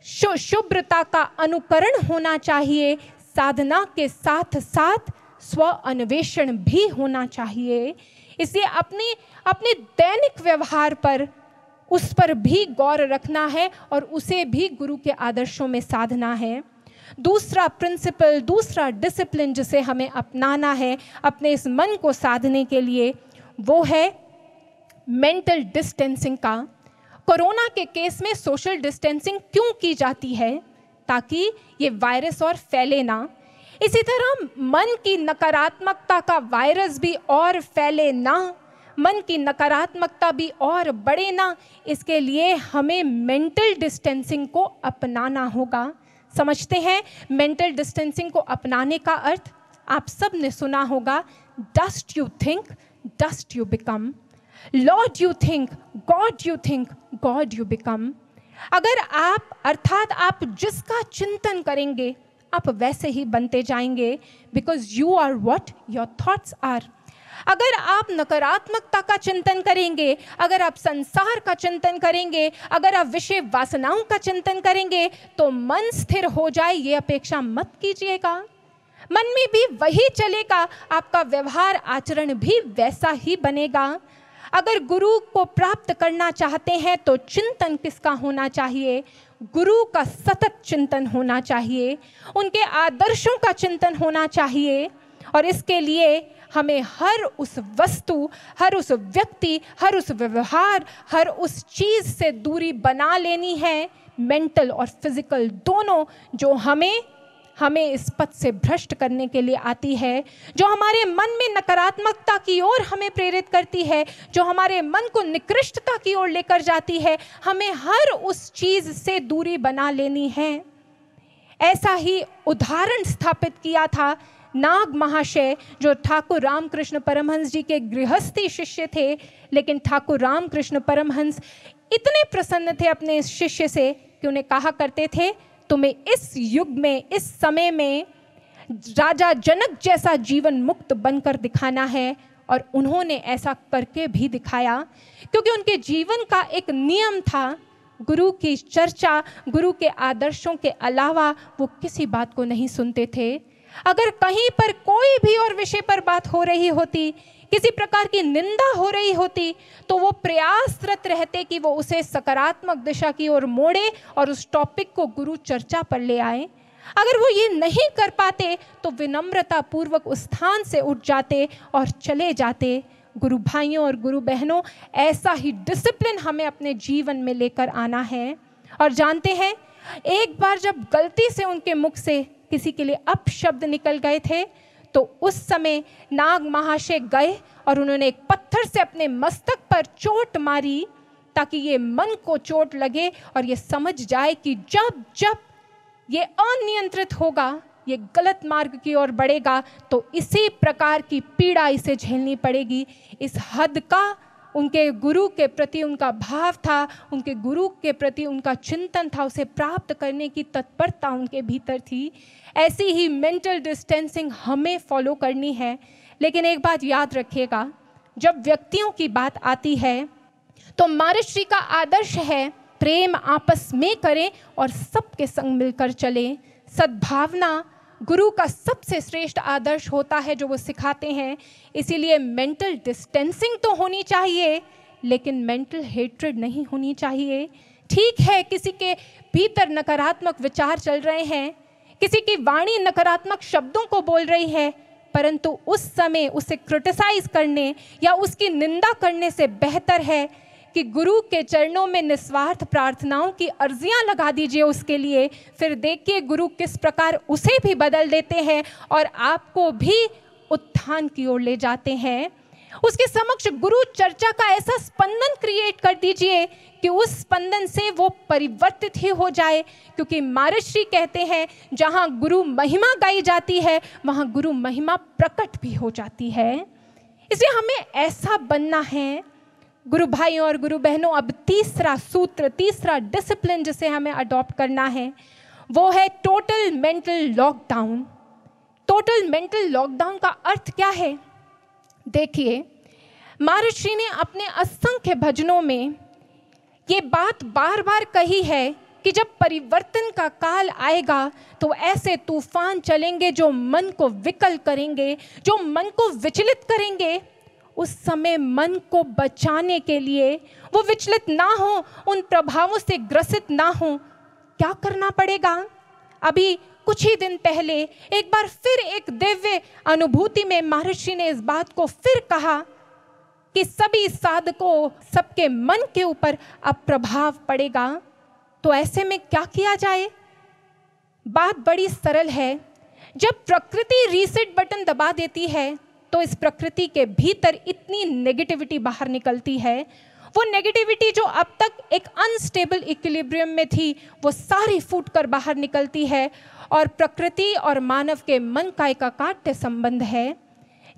शुभ्रता का अनुकरण होना चाहिए साधना के साथ साथ स्व अन्वेषण भी होना चाहिए इसलिए अपने अपने दैनिक व्यवहार पर उस पर भी गौर रखना है और उसे भी गुरु के आदर्शों में साधना है दूसरा प्रिंसिपल दूसरा डिसिप्लिन जिसे हमें अपनाना है अपने इस मन को साधने के लिए वो है मेंटल डिस्टेंसिंग का कोरोना के केस में सोशल डिस्टेंसिंग क्यों की जाती है ताकि ये वायरस और फैले ना इसी तरह मन की नकारात्मकता का वायरस भी और फैले ना मन की नकारात्मकता भी और बढ़े ना इसके लिए हमें मेंटल डिस्टेंसिंग को अपनाना होगा समझते हैं मेंटल डिस्टेंसिंग को अपनाने का अर्थ आप सब ने सुना होगा dust you think dust you become lord you think god you think god you become अगर आप अर्थात आप जिसका चिंतन करेंगे आप वैसे ही बनते जाएंगे because you are what your thoughts are अगर आप नकारात्मकता का चिंतन करेंगे अगर आप संसार का चिंतन करेंगे अगर आप विषय वासनाओं का चिंतन करेंगे तो मन स्थिर हो जाए ये अपेक्षा मत कीजिएगा मन में भी वही चलेगा आपका व्यवहार आचरण भी वैसा ही बनेगा अगर गुरु को प्राप्त करना चाहते हैं तो चिंतन किसका होना चाहिए गुरु का सतत चिंतन होना चाहिए उनके आदर्शों का चिंतन होना चाहिए और इसके लिए हमें हर उस वस्तु हर उस व्यक्ति हर उस व्यवहार हर उस चीज़ से दूरी बना लेनी है मेंटल और फिज़िकल दोनों जो हमें हमें इस पथ से भ्रष्ट करने के लिए आती है जो हमारे मन में नकारात्मकता की ओर हमें प्रेरित करती है जो हमारे मन को निकृष्टता की ओर लेकर जाती है हमें हर उस चीज़ से दूरी बना लेनी है ऐसा ही उदाहरण स्थापित किया था नाग महाशय जो ठाकुर रामकृष्ण परमहंस जी के गृहस्थी शिष्य थे लेकिन ठाकुर रामकृष्ण परमहंस इतने प्रसन्न थे अपने शिष्य से कि उन्हें कहा करते थे तुम्हें इस युग में इस समय में राजा जनक जैसा जीवन मुक्त बनकर दिखाना है और उन्होंने ऐसा करके भी दिखाया क्योंकि उनके जीवन का एक नियम था गुरु की चर्चा गुरु के आदर्शों के अलावा वो किसी बात को नहीं सुनते थे अगर कहीं पर कोई भी और विषय पर बात हो रही होती किसी प्रकार की निंदा हो रही होती तो वो प्रयासरत रहते कि वो उसे सकारात्मक दिशा की ओर मोड़े और उस टॉपिक को गुरु चर्चा पर ले आए अगर वो ये नहीं कर पाते तो विनम्रता पूर्वक उस स्थान से उठ जाते और चले जाते गुरु भाइयों और गुरु बहनों ऐसा ही डिसिप्लिन हमें अपने जीवन में लेकर आना है और जानते हैं एक बार जब गलती से उनके मुख से किसी के लिए अपशब्द निकल गए थे तो उस समय नाग महाशय गए और उन्होंने एक पत्थर से अपने मस्तक पर चोट मारी ताकि ये मन को चोट लगे और ये समझ जाए कि जब जब ये अनियंत्रित होगा ये गलत मार्ग की ओर बढ़ेगा तो इसी प्रकार की पीड़ा इसे झेलनी पड़ेगी इस हद का उनके गुरु के प्रति उनका भाव था उनके गुरु के प्रति उनका चिंतन था उसे प्राप्त करने की तत्परता उनके भीतर थी ऐसी ही मेंटल डिस्टेंसिंग हमें फॉलो करनी है लेकिन एक बात याद रखिएगा जब व्यक्तियों की बात आती है तो मारिश्री का आदर्श है प्रेम आपस में करें और सबके संग मिलकर चलें सद्भावना गुरु का सबसे श्रेष्ठ आदर्श होता है जो वो सिखाते हैं इसीलिए मेंटल डिस्टेंसिंग तो होनी चाहिए लेकिन मेंटल हेट्रेड नहीं होनी चाहिए ठीक है किसी के भीतर नकारात्मक विचार चल रहे हैं किसी की वाणी नकारात्मक शब्दों को बोल रही है परंतु उस समय उसे क्रिटिसाइज करने या उसकी निंदा करने से बेहतर है कि गुरु के चरणों में निस्वार्थ प्रार्थनाओं की अर्जियां लगा दीजिए उसके लिए फिर देखिए गुरु किस प्रकार उसे भी बदल देते हैं और आपको भी उत्थान की ओर ले जाते हैं उसके समक्ष गुरु चर्चा का ऐसा स्पंदन क्रिएट कर दीजिए कि उस स्पंदन से वो परिवर्तित ही हो जाए क्योंकि मारश्री कहते हैं जहाँ गुरु महिमा गाई जाती है वहाँ गुरु महिमा प्रकट भी हो जाती है इसलिए हमें ऐसा बनना है गुरु भाइयों और गुरु बहनों अब तीसरा सूत्र तीसरा डिसिप्लिन जिसे हमें अडॉप्ट करना है वो है total mental lockdown total mental lockdown का अर्थ क्या है देखिए महर्षि ने अपने असंख्य भजनों में ये बात बार बार कही है कि जब परिवर्तन का काल आएगा तो ऐसे तूफान चलेंगे जो मन को विकल करेंगे जो मन को विचलित करेंगे उस समय मन को बचाने के लिए वो विचलित ना हो उन प्रभावों से ग्रसित ना हो क्या करना पड़ेगा अभी कुछ ही दिन पहले एक बार फिर एक दिव्य अनुभूति में महर्षि ने इस बात को फिर कहा कि सभी साधकों सबके मन के ऊपर अब प्रभाव पड़ेगा तो ऐसे में क्या किया जाए बात बड़ी सरल है जब प्रकृति रीसेट बटन दबा देती है तो इस प्रकृति के भीतर इतनी नेगेटिविटी बाहर निकलती है वो नेगेटिविटी जो अब तक एक अनस्टेबल इक्विलिब्रियम में थी वो सारी फूट कर बाहर निकलती है और प्रकृति और मानव के मन का एक अकाट्य संबंध है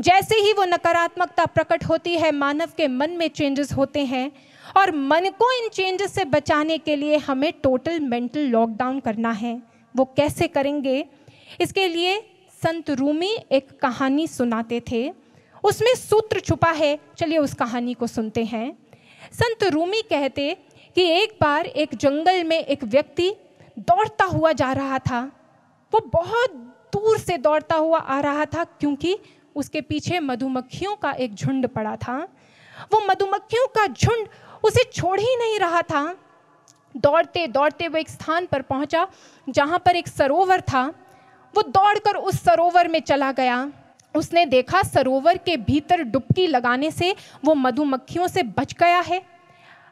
जैसे ही वो नकारात्मकता प्रकट होती है मानव के मन में चेंजेस होते हैं और मन को इन चेंजेस से बचाने के लिए हमें टोटल मेंटल लॉकडाउन करना है वो कैसे करेंगे इसके लिए संत रूमी एक कहानी सुनाते थे उसमें सूत्र छुपा है चलिए उस कहानी को सुनते हैं संत रूमी कहते कि एक बार एक जंगल में एक व्यक्ति दौड़ता हुआ जा रहा था वो बहुत दूर से दौड़ता हुआ आ रहा था क्योंकि उसके पीछे मधुमक्खियों का एक झुंड पड़ा था वो मधुमक्खियों का झुंड उसे छोड़ ही नहीं रहा था दौड़ते दौड़ते वो एक स्थान पर पहुंचा जहाँ पर एक सरोवर था वो दौड़कर उस सरोवर में चला गया उसने देखा सरोवर के भीतर डुबकी लगाने से वो मधुमक्खियों से बच गया है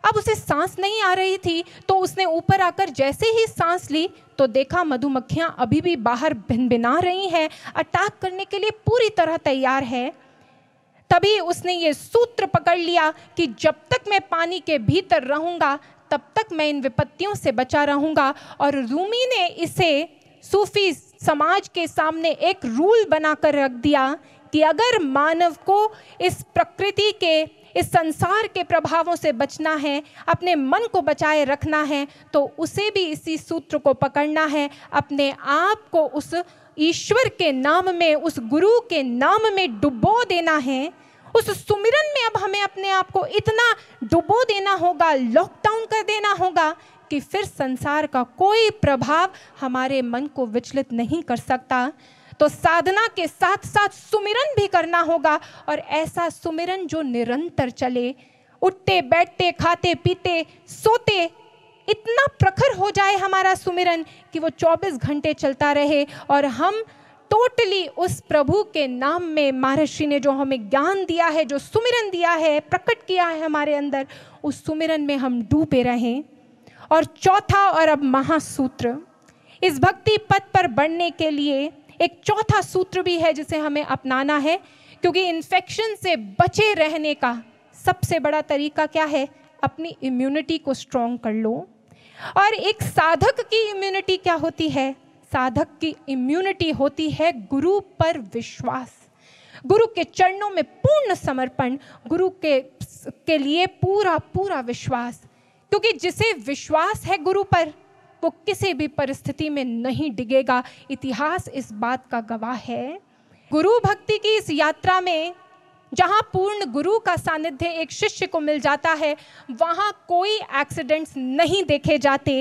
अब उसे सांस नहीं आ रही थी तो उसने ऊपर आकर जैसे ही सांस ली तो देखा मधुमक्खियां अभी भी बाहर भिनभिना रही हैं अटैक करने के लिए पूरी तरह तैयार है तभी उसने ये सूत्र पकड़ लिया कि जब तक मैं पानी के भीतर रहूँगा तब तक मैं इन विपत्तियों से बचा रहूँगा और रूमी ने इसे सूफी समाज के सामने एक रूल बनाकर रख दिया कि अगर मानव को इस प्रकृति के इस संसार के प्रभावों से बचना है अपने मन को बचाए रखना है तो उसे भी इसी सूत्र को पकड़ना है अपने आप को उस ईश्वर के नाम में उस गुरु के नाम में डुबो देना है उस सुमिरन में अब हमें अपने आप को इतना डुबो देना होगा लॉकडाउन कर देना होगा कि फिर संसार का कोई प्रभाव हमारे मन को विचलित नहीं कर सकता तो साधना के साथ साथ सुमिरन भी करना होगा और ऐसा सुमिरन जो निरंतर चले उठते बैठते खाते पीते सोते इतना प्रखर हो जाए हमारा सुमिरन कि वो 24 घंटे चलता रहे और हम टोटली उस प्रभु के नाम में महर्षि ने जो हमें ज्ञान दिया है जो सुमिरन दिया है प्रकट किया है हमारे अंदर उस सुमिरन में हम डूबे रहें और चौथा और अब महासूत्र इस भक्ति पथ पर बढ़ने के लिए एक चौथा सूत्र भी है जिसे हमें अपनाना है क्योंकि इन्फेक्शन से बचे रहने का सबसे बड़ा तरीका क्या है अपनी इम्यूनिटी को स्ट्रॉन्ग कर लो और एक साधक की इम्यूनिटी क्या होती है साधक की इम्यूनिटी होती है गुरु पर विश्वास गुरु के चरणों में पूर्ण समर्पण गुरु के के लिए पूरा पूरा विश्वास क्योंकि जिसे विश्वास है गुरु पर वो किसी भी परिस्थिति में नहीं डिगेगा इतिहास इस बात का गवाह है गुरु भक्ति की इस यात्रा में जहाँ पूर्ण गुरु का सानिध्य एक शिष्य को मिल जाता है वहाँ कोई एक्सीडेंट्स नहीं देखे जाते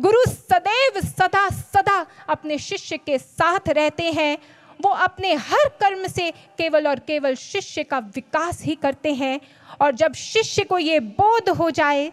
गुरु सदैव सदा सदा अपने शिष्य के साथ रहते हैं वो अपने हर कर्म से केवल और केवल शिष्य का विकास ही करते हैं और जब शिष्य को ये बोध हो जाए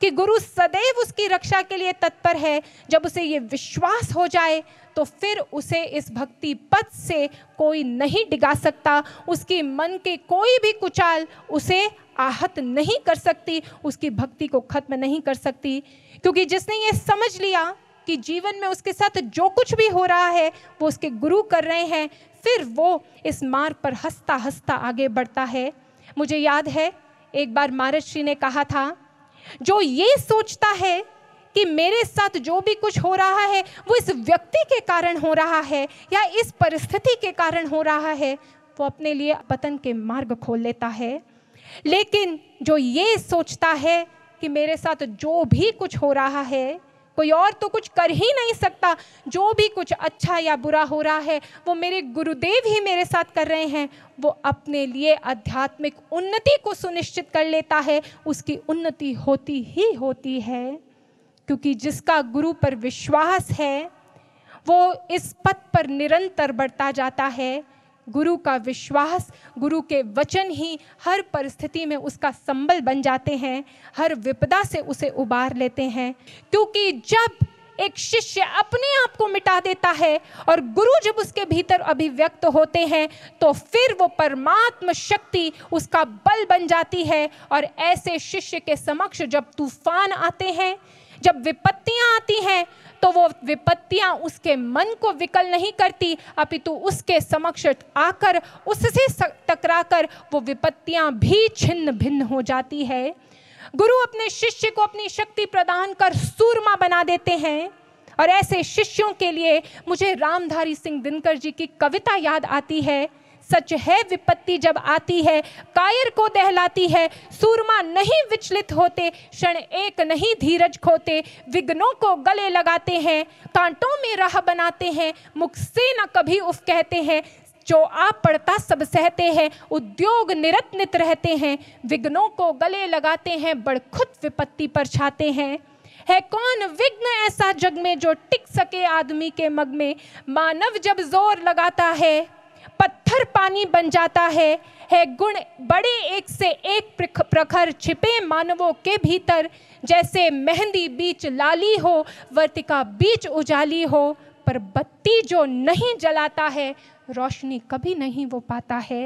कि गुरु सदैव उसकी रक्षा के लिए तत्पर है जब उसे ये विश्वास हो जाए तो फिर उसे इस भक्ति पथ से कोई नहीं डिगा सकता उसकी मन के कोई भी कुचाल उसे आहत नहीं कर सकती उसकी भक्ति को खत्म नहीं कर सकती क्योंकि जिसने ये समझ लिया कि जीवन में उसके साथ जो कुछ भी हो रहा है वो उसके गुरु कर रहे हैं फिर वो इस मार्ग पर हंसता हंसता आगे बढ़ता है मुझे याद है एक बार मारत श्री ने कहा था जो ये सोचता है कि मेरे साथ जो भी कुछ हो रहा है वो इस व्यक्ति के कारण हो रहा है या इस परिस्थिति के कारण हो रहा है वो अपने लिए पतन के मार्ग खोल लेता है लेकिन जो ये सोचता है कि मेरे साथ जो भी कुछ हो रहा है कोई और तो कुछ कर ही नहीं सकता जो भी कुछ अच्छा या बुरा हो रहा है वो मेरे गुरुदेव ही मेरे साथ कर रहे हैं वो अपने लिए आध्यात्मिक उन्नति को सुनिश्चित कर लेता है उसकी उन्नति होती ही होती है क्योंकि जिसका गुरु पर विश्वास है वो इस पथ पर निरंतर बढ़ता जाता है गुरु का विश्वास गुरु के वचन ही हर परिस्थिति में उसका संबल बन जाते हैं हर विपदा से उसे उबार लेते हैं क्योंकि जब एक शिष्य अपने आप को मिटा देता है और गुरु जब उसके भीतर अभिव्यक्त होते हैं तो फिर वो परमात्म शक्ति उसका बल बन जाती है और ऐसे शिष्य के समक्ष जब तूफान आते हैं जब विपत्तियां आती हैं तो वो विपत्तियां उसके मन को विकल नहीं करती अपितु उसके समक्ष आकर उससे टकराकर वो विपत्तियां भी छिन्न भिन्न हो जाती है गुरु अपने शिष्य को अपनी शक्ति प्रदान कर सूरमा बना देते हैं और ऐसे शिष्यों के लिए मुझे रामधारी सिंह दिनकर जी की कविता याद आती है सच है विपत्ति जब आती है कायर को दहलाती है सूरमा नहीं विचलित होते क्षण एक नहीं धीरज खोते विघ्नों को गले लगाते हैं कांटों में राह बनाते हैं मुख से न कभी उफ कहते हैं जो आप पढ़ता सब सहते हैं उद्योग निरत नित रहते हैं विघ्नों को गले लगाते हैं बड़ खुद विपत्ति पर छाते हैं है कौन विघ्न ऐसा जग में जो टिक सके आदमी के मग में मानव जब जोर लगाता है पत्थर पानी बन जाता है है गुण बड़े एक से एक प्रखर छिपे मानवों के भीतर जैसे मेहंदी बीच लाली हो वर्तिका बीच उजाली हो पर बत्ती जो नहीं जलाता है रोशनी कभी नहीं वो पाता है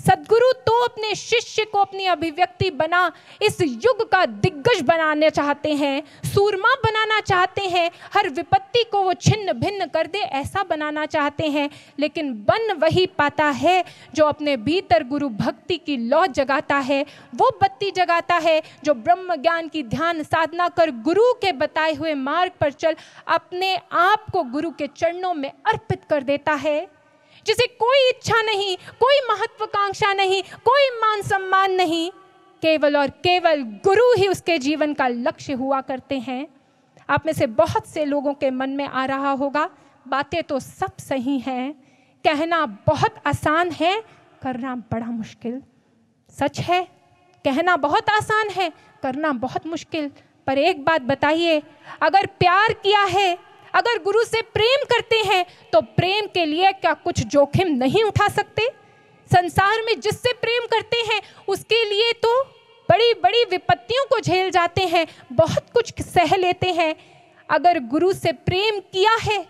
सदगुरु तो अपने शिष्य को अपनी अभिव्यक्ति बना इस युग का दिग्गज बनाना चाहते हैं सूरमा बनाना चाहते हैं हर विपत्ति को वो छिन्न भिन्न कर दे ऐसा बनाना चाहते हैं लेकिन बन वही पाता है जो अपने भीतर गुरु भक्ति की लौ जगाता है वो बत्ती जगाता है जो ब्रह्म ज्ञान की ध्यान साधना कर गुरु के बताए हुए मार्ग पर चल अपने आप को गुरु के चरणों में अर्पित कर देता है जिसे कोई इच्छा नहीं कोई महत्वाकांक्षा नहीं कोई मान सम्मान नहीं केवल और केवल गुरु ही उसके जीवन का लक्ष्य हुआ करते हैं आप में से बहुत से लोगों के मन में आ रहा होगा बातें तो सब सही हैं कहना बहुत आसान है करना बड़ा मुश्किल सच है कहना बहुत आसान है करना बहुत मुश्किल पर एक बात बताइए अगर प्यार किया है अगर गुरु से प्रेम करते हैं तो प्रेम के लिए क्या कुछ जोखिम नहीं उठा सकते संसार में जिससे प्रेम करते हैं उसके लिए तो बड़ी बड़ी विपत्तियों को झेल जाते हैं बहुत कुछ सह लेते हैं अगर गुरु से प्रेम किया है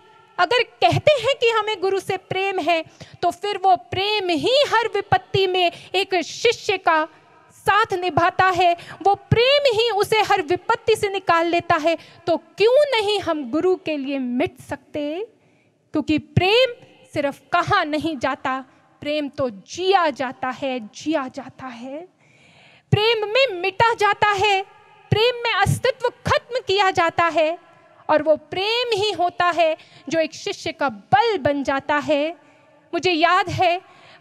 अगर कहते हैं कि हमें गुरु से प्रेम है तो फिर वो प्रेम ही हर विपत्ति में एक शिष्य का साथ निभाता है वो प्रेम ही उसे हर विपत्ति से निकाल लेता है तो क्यों नहीं हम गुरु के लिए मिट सकते क्योंकि प्रेम सिर्फ कहा नहीं जाता प्रेम तो जिया जाता है जिया जाता है प्रेम में मिटा जाता है प्रेम में अस्तित्व खत्म किया जाता है और वो प्रेम ही होता है जो एक शिष्य का बल बन जाता है मुझे याद है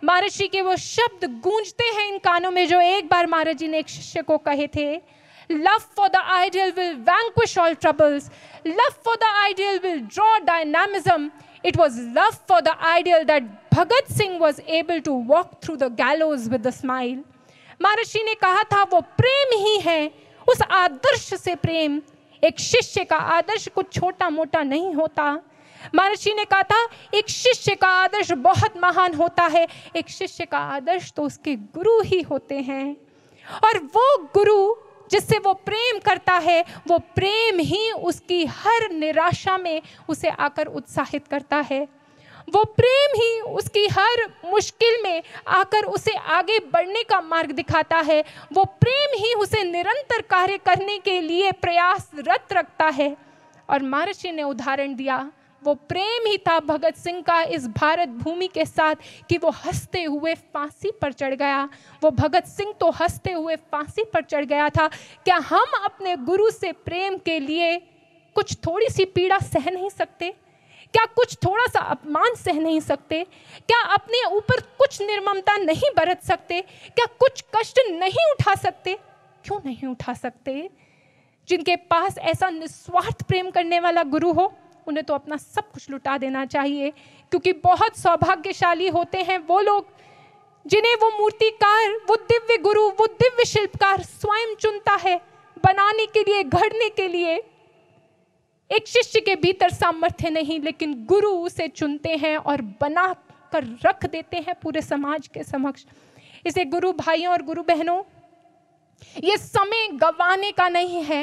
महाराज जी के वो शब्द गूंजते हैं इन कानों में जो एक बार महाराज जी ने एक शिष्य को कहे थे love for the ideal will vanquish all troubles love for the ideal will draw dynamism it was love for the ideal that Bhagat Singh was able to walk through the gallows with a smile. महर्षि ने कहा था वो प्रेम ही है उस आदर्श से प्रेम एक शिष्य का आदर्श कुछ छोटा मोटा नहीं होता महर्षि ने कहा था एक शिष्य का आदर्श बहुत महान होता है एक शिष्य का आदर्श तो उसके गुरु ही होते हैं और वो गुरु जिससे वो प्रेम करता है वो प्रेम ही उसकी हर निराशा में उसे आकर उत्साहित करता है वो प्रेम ही उसकी हर मुश्किल में आकर उसे आगे बढ़ने का मार्ग दिखाता है वो प्रेम ही उसे निरंतर कार्य करने के लिए प्रयासरत रखता है और महर्षि ने उदाहरण दिया वो प्रेम ही था भगत सिंह का इस भारत भूमि के साथ कि वो हंसते हुए फांसी पर चढ़ गया वो भगत सिंह तो हंसते हुए फांसी पर चढ़ गया था क्या हम अपने गुरु से प्रेम के लिए कुछ थोड़ी सी पीड़ा सह नहीं सकते क्या कुछ थोड़ा सा अपमान सह नहीं सकते क्या अपने ऊपर कुछ निर्ममता नहीं बरत सकते क्या कुछ कष्ट नहीं उठा सकते क्यों नहीं उठा सकते जिनके पास ऐसा निस्वार्थ प्रेम करने वाला गुरु हो उन्हें तो अपना सब कुछ लुटा देना चाहिए क्योंकि बहुत सौभाग्यशाली होते हैं वो लोग जिन्हें वो मूर्तिकार वो दिव्य गुरु वो दिव्य शिल्पकार स्वयं चुनता है बनाने के लिए घड़ने के लिए एक शिष्य के भीतर सामर्थ्य नहीं लेकिन गुरु उसे चुनते हैं और बना कर रख देते हैं पूरे समाज के समक्ष इसे गुरु भाइयों और गुरु बहनों ये समय गंवाने का नहीं है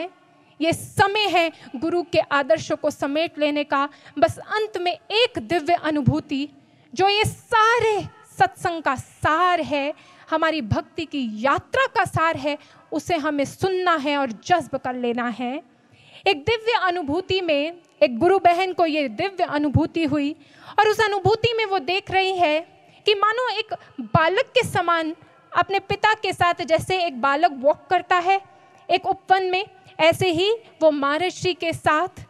ये समय है गुरु के आदर्शों को समेट लेने का बस अंत में एक दिव्य अनुभूति जो ये सारे सत्संग का सार है हमारी भक्ति की यात्रा का सार है उसे हमें सुनना है और जज्ब कर लेना है एक दिव्य अनुभूति में एक गुरु बहन को ये दिव्य अनुभूति हुई और उस अनुभूति में वो देख रही है कि मानो एक बालक के समान अपने पिता के साथ जैसे एक बालक वॉक करता है एक उपवन में ऐसे ही वो महाराष्ट्री के साथ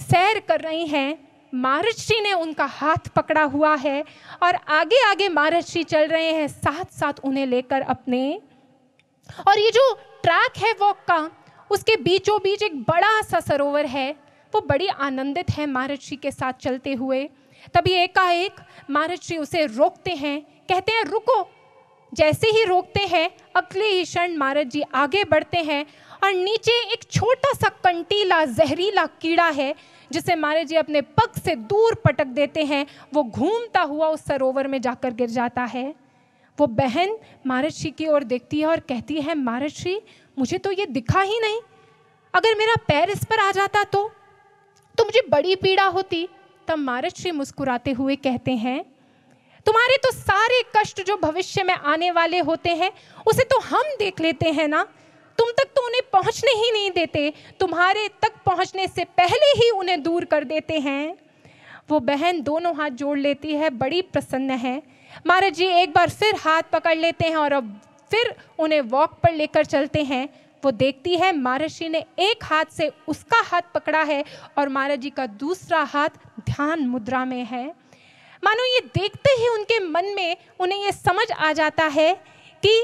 सैर कर रही हैं महाराष्ट्री ने उनका हाथ पकड़ा हुआ है और आगे आगे महाराष्ट्री चल रहे हैं साथ साथ उन्हें लेकर अपने और ये जो ट्रैक है वॉक का उसके बीचों बीच एक बड़ा सा सरोवर है वो बड़ी आनंदित है महाराष्ट्री के साथ चलते हुए तभी एकाएक महाराष्ट्री उसे रोकते हैं कहते हैं रुको जैसे ही रोकते हैं अगले ही क्षण महाराज जी आगे बढ़ते हैं और नीचे एक छोटा सा कंटीला जहरीला कीड़ा है जिसे महाराज जी अपने पग से दूर पटक देते हैं वो घूमता हुआ उस सरोवर में जाकर गिर जाता है वो बहन महाराज श्री की ओर देखती है और कहती है महाराज श्री मुझे तो ये दिखा ही नहीं अगर मेरा पैर इस पर आ जाता तो तो मुझे बड़ी पीड़ा होती तब महाराज श्री मुस्कुराते हुए कहते हैं तुम्हारे तो सारे कष्ट जो भविष्य में आने वाले होते हैं उसे तो हम देख लेते हैं ना तुम तक तो उन्हें पहुंचने ही नहीं देते तुम्हारे तक पहुंचने से पहले ही उन्हें दूर कर देते हैं वो बहन दोनों हाथ जोड़ लेती है बड़ी प्रसन्न है महाराज जी एक बार फिर हाथ पकड़ लेते हैं और अब फिर उन्हें वॉक पर लेकर चलते हैं वो देखती है महाराज जी ने एक हाथ से उसका हाथ पकड़ा है और महाराज जी का दूसरा हाथ ध्यान मुद्रा में है मानो ये देखते ही उनके मन में उन्हें ये समझ आ जाता है कि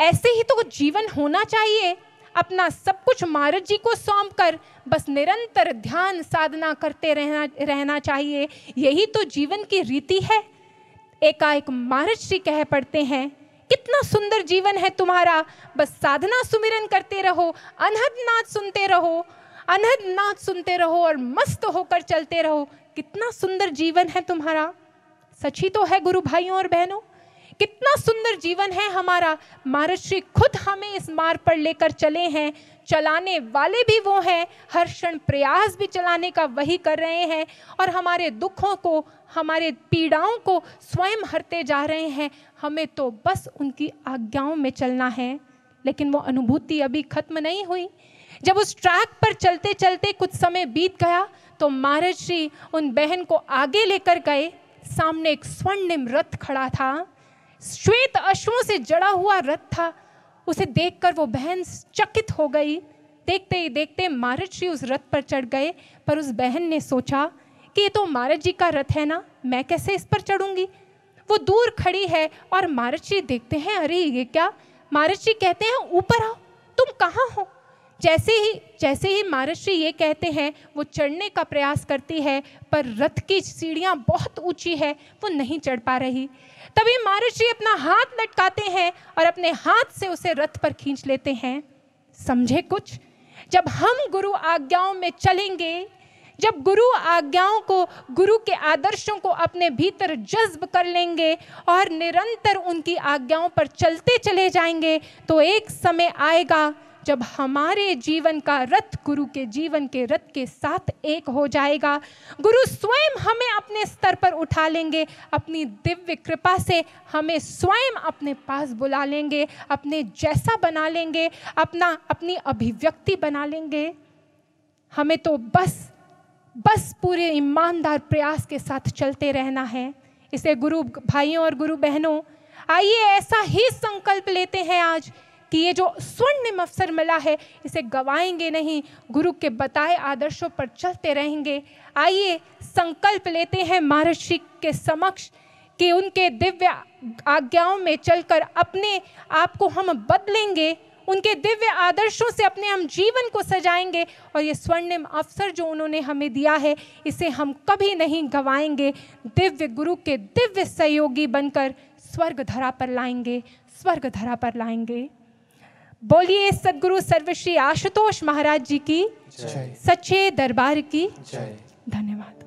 ऐसे ही तो जीवन होना चाहिए अपना सब कुछ महाराज जी को सौंप कर बस निरंतर ध्यान साधना करते रहना रहना चाहिए यही तो जीवन की रीति है एकाएक महाराज जी कह पड़ते हैं कितना सुंदर जीवन है तुम्हारा बस साधना सुमिरन करते रहो अनहद नाच सुनते रहो अनहद नाच सुनते रहो और मस्त होकर चलते रहो कितना सुंदर जीवन है तुम्हारा सच ही तो है गुरु भाइयों और बहनों कितना सुंदर जीवन है हमारा महर्षि खुद हमें इस मार्ग पर लेकर चले हैं चलाने वाले भी वो हैं हर क्षण प्रयास भी चलाने का वही कर रहे हैं और हमारे दुखों को हमारे पीड़ाओं को स्वयं हरते जा रहे हैं हमें तो बस उनकी आज्ञाओं में चलना है लेकिन वो अनुभूति अभी खत्म नहीं हुई जब उस ट्रैक पर चलते चलते कुछ समय बीत गया तो महाराज श्री उन बहन को आगे लेकर गए सामने एक स्वर्णिम रथ खड़ा था श्वेत अश्वों से जड़ा हुआ रथ था उसे देखकर वो बहन चकित हो गई देखते ही देखते मारद जी उस रथ पर चढ़ गए पर उस बहन ने सोचा कि ये तो मारद जी का रथ है ना मैं कैसे इस पर चढ़ूंगी वो दूर खड़ी है और मारद जी देखते हैं अरे ये क्या मारद जी कहते हैं ऊपर आओ तुम कहाँ हो जैसे ही जैसे ही जी ये कहते हैं वो चढ़ने का प्रयास करती है पर रथ की सीढ़ियाँ बहुत ऊंची है वो नहीं चढ़ पा रही तभी महर्षि अपना हाथ लटकाते हैं और अपने हाथ से उसे रथ पर खींच लेते हैं समझे कुछ जब हम गुरु आज्ञाओं में चलेंगे जब गुरु आज्ञाओं को गुरु के आदर्शों को अपने भीतर जज्ब कर लेंगे और निरंतर उनकी आज्ञाओं पर चलते चले जाएंगे तो एक समय आएगा जब हमारे जीवन का रथ गुरु के जीवन के रथ के साथ एक हो जाएगा गुरु स्वयं हमें अपने स्तर पर उठा लेंगे अपनी दिव्य कृपा से हमें स्वयं अपने पास बुला लेंगे अपने जैसा बना लेंगे अपना अपनी अभिव्यक्ति बना लेंगे हमें तो बस बस पूरे ईमानदार प्रयास के साथ चलते रहना है इसे गुरु भाइयों और गुरु बहनों आइए ऐसा ही संकल्प लेते हैं आज कि ये जो स्वर्णिम अवसर मिला है इसे गवाएंगे नहीं गुरु के बताए आदर्शों पर चलते रहेंगे आइए संकल्प लेते हैं महर्षि के समक्ष कि उनके दिव्य आज्ञाओं में चलकर अपने आप को हम बदलेंगे उनके दिव्य आदर्शों से अपने हम जीवन को सजाएंगे और ये स्वर्णिम अवसर जो उन्होंने हमें दिया है इसे हम कभी नहीं गंवाएंगे दिव्य गुरु के दिव्य सहयोगी बनकर स्वर्ग धरा पर लाएंगे स्वर्ग धरा पर लाएंगे बोलिए सदगुरु सर्वश्री आशुतोष महाराज जी की सच्चे दरबार की धन्यवाद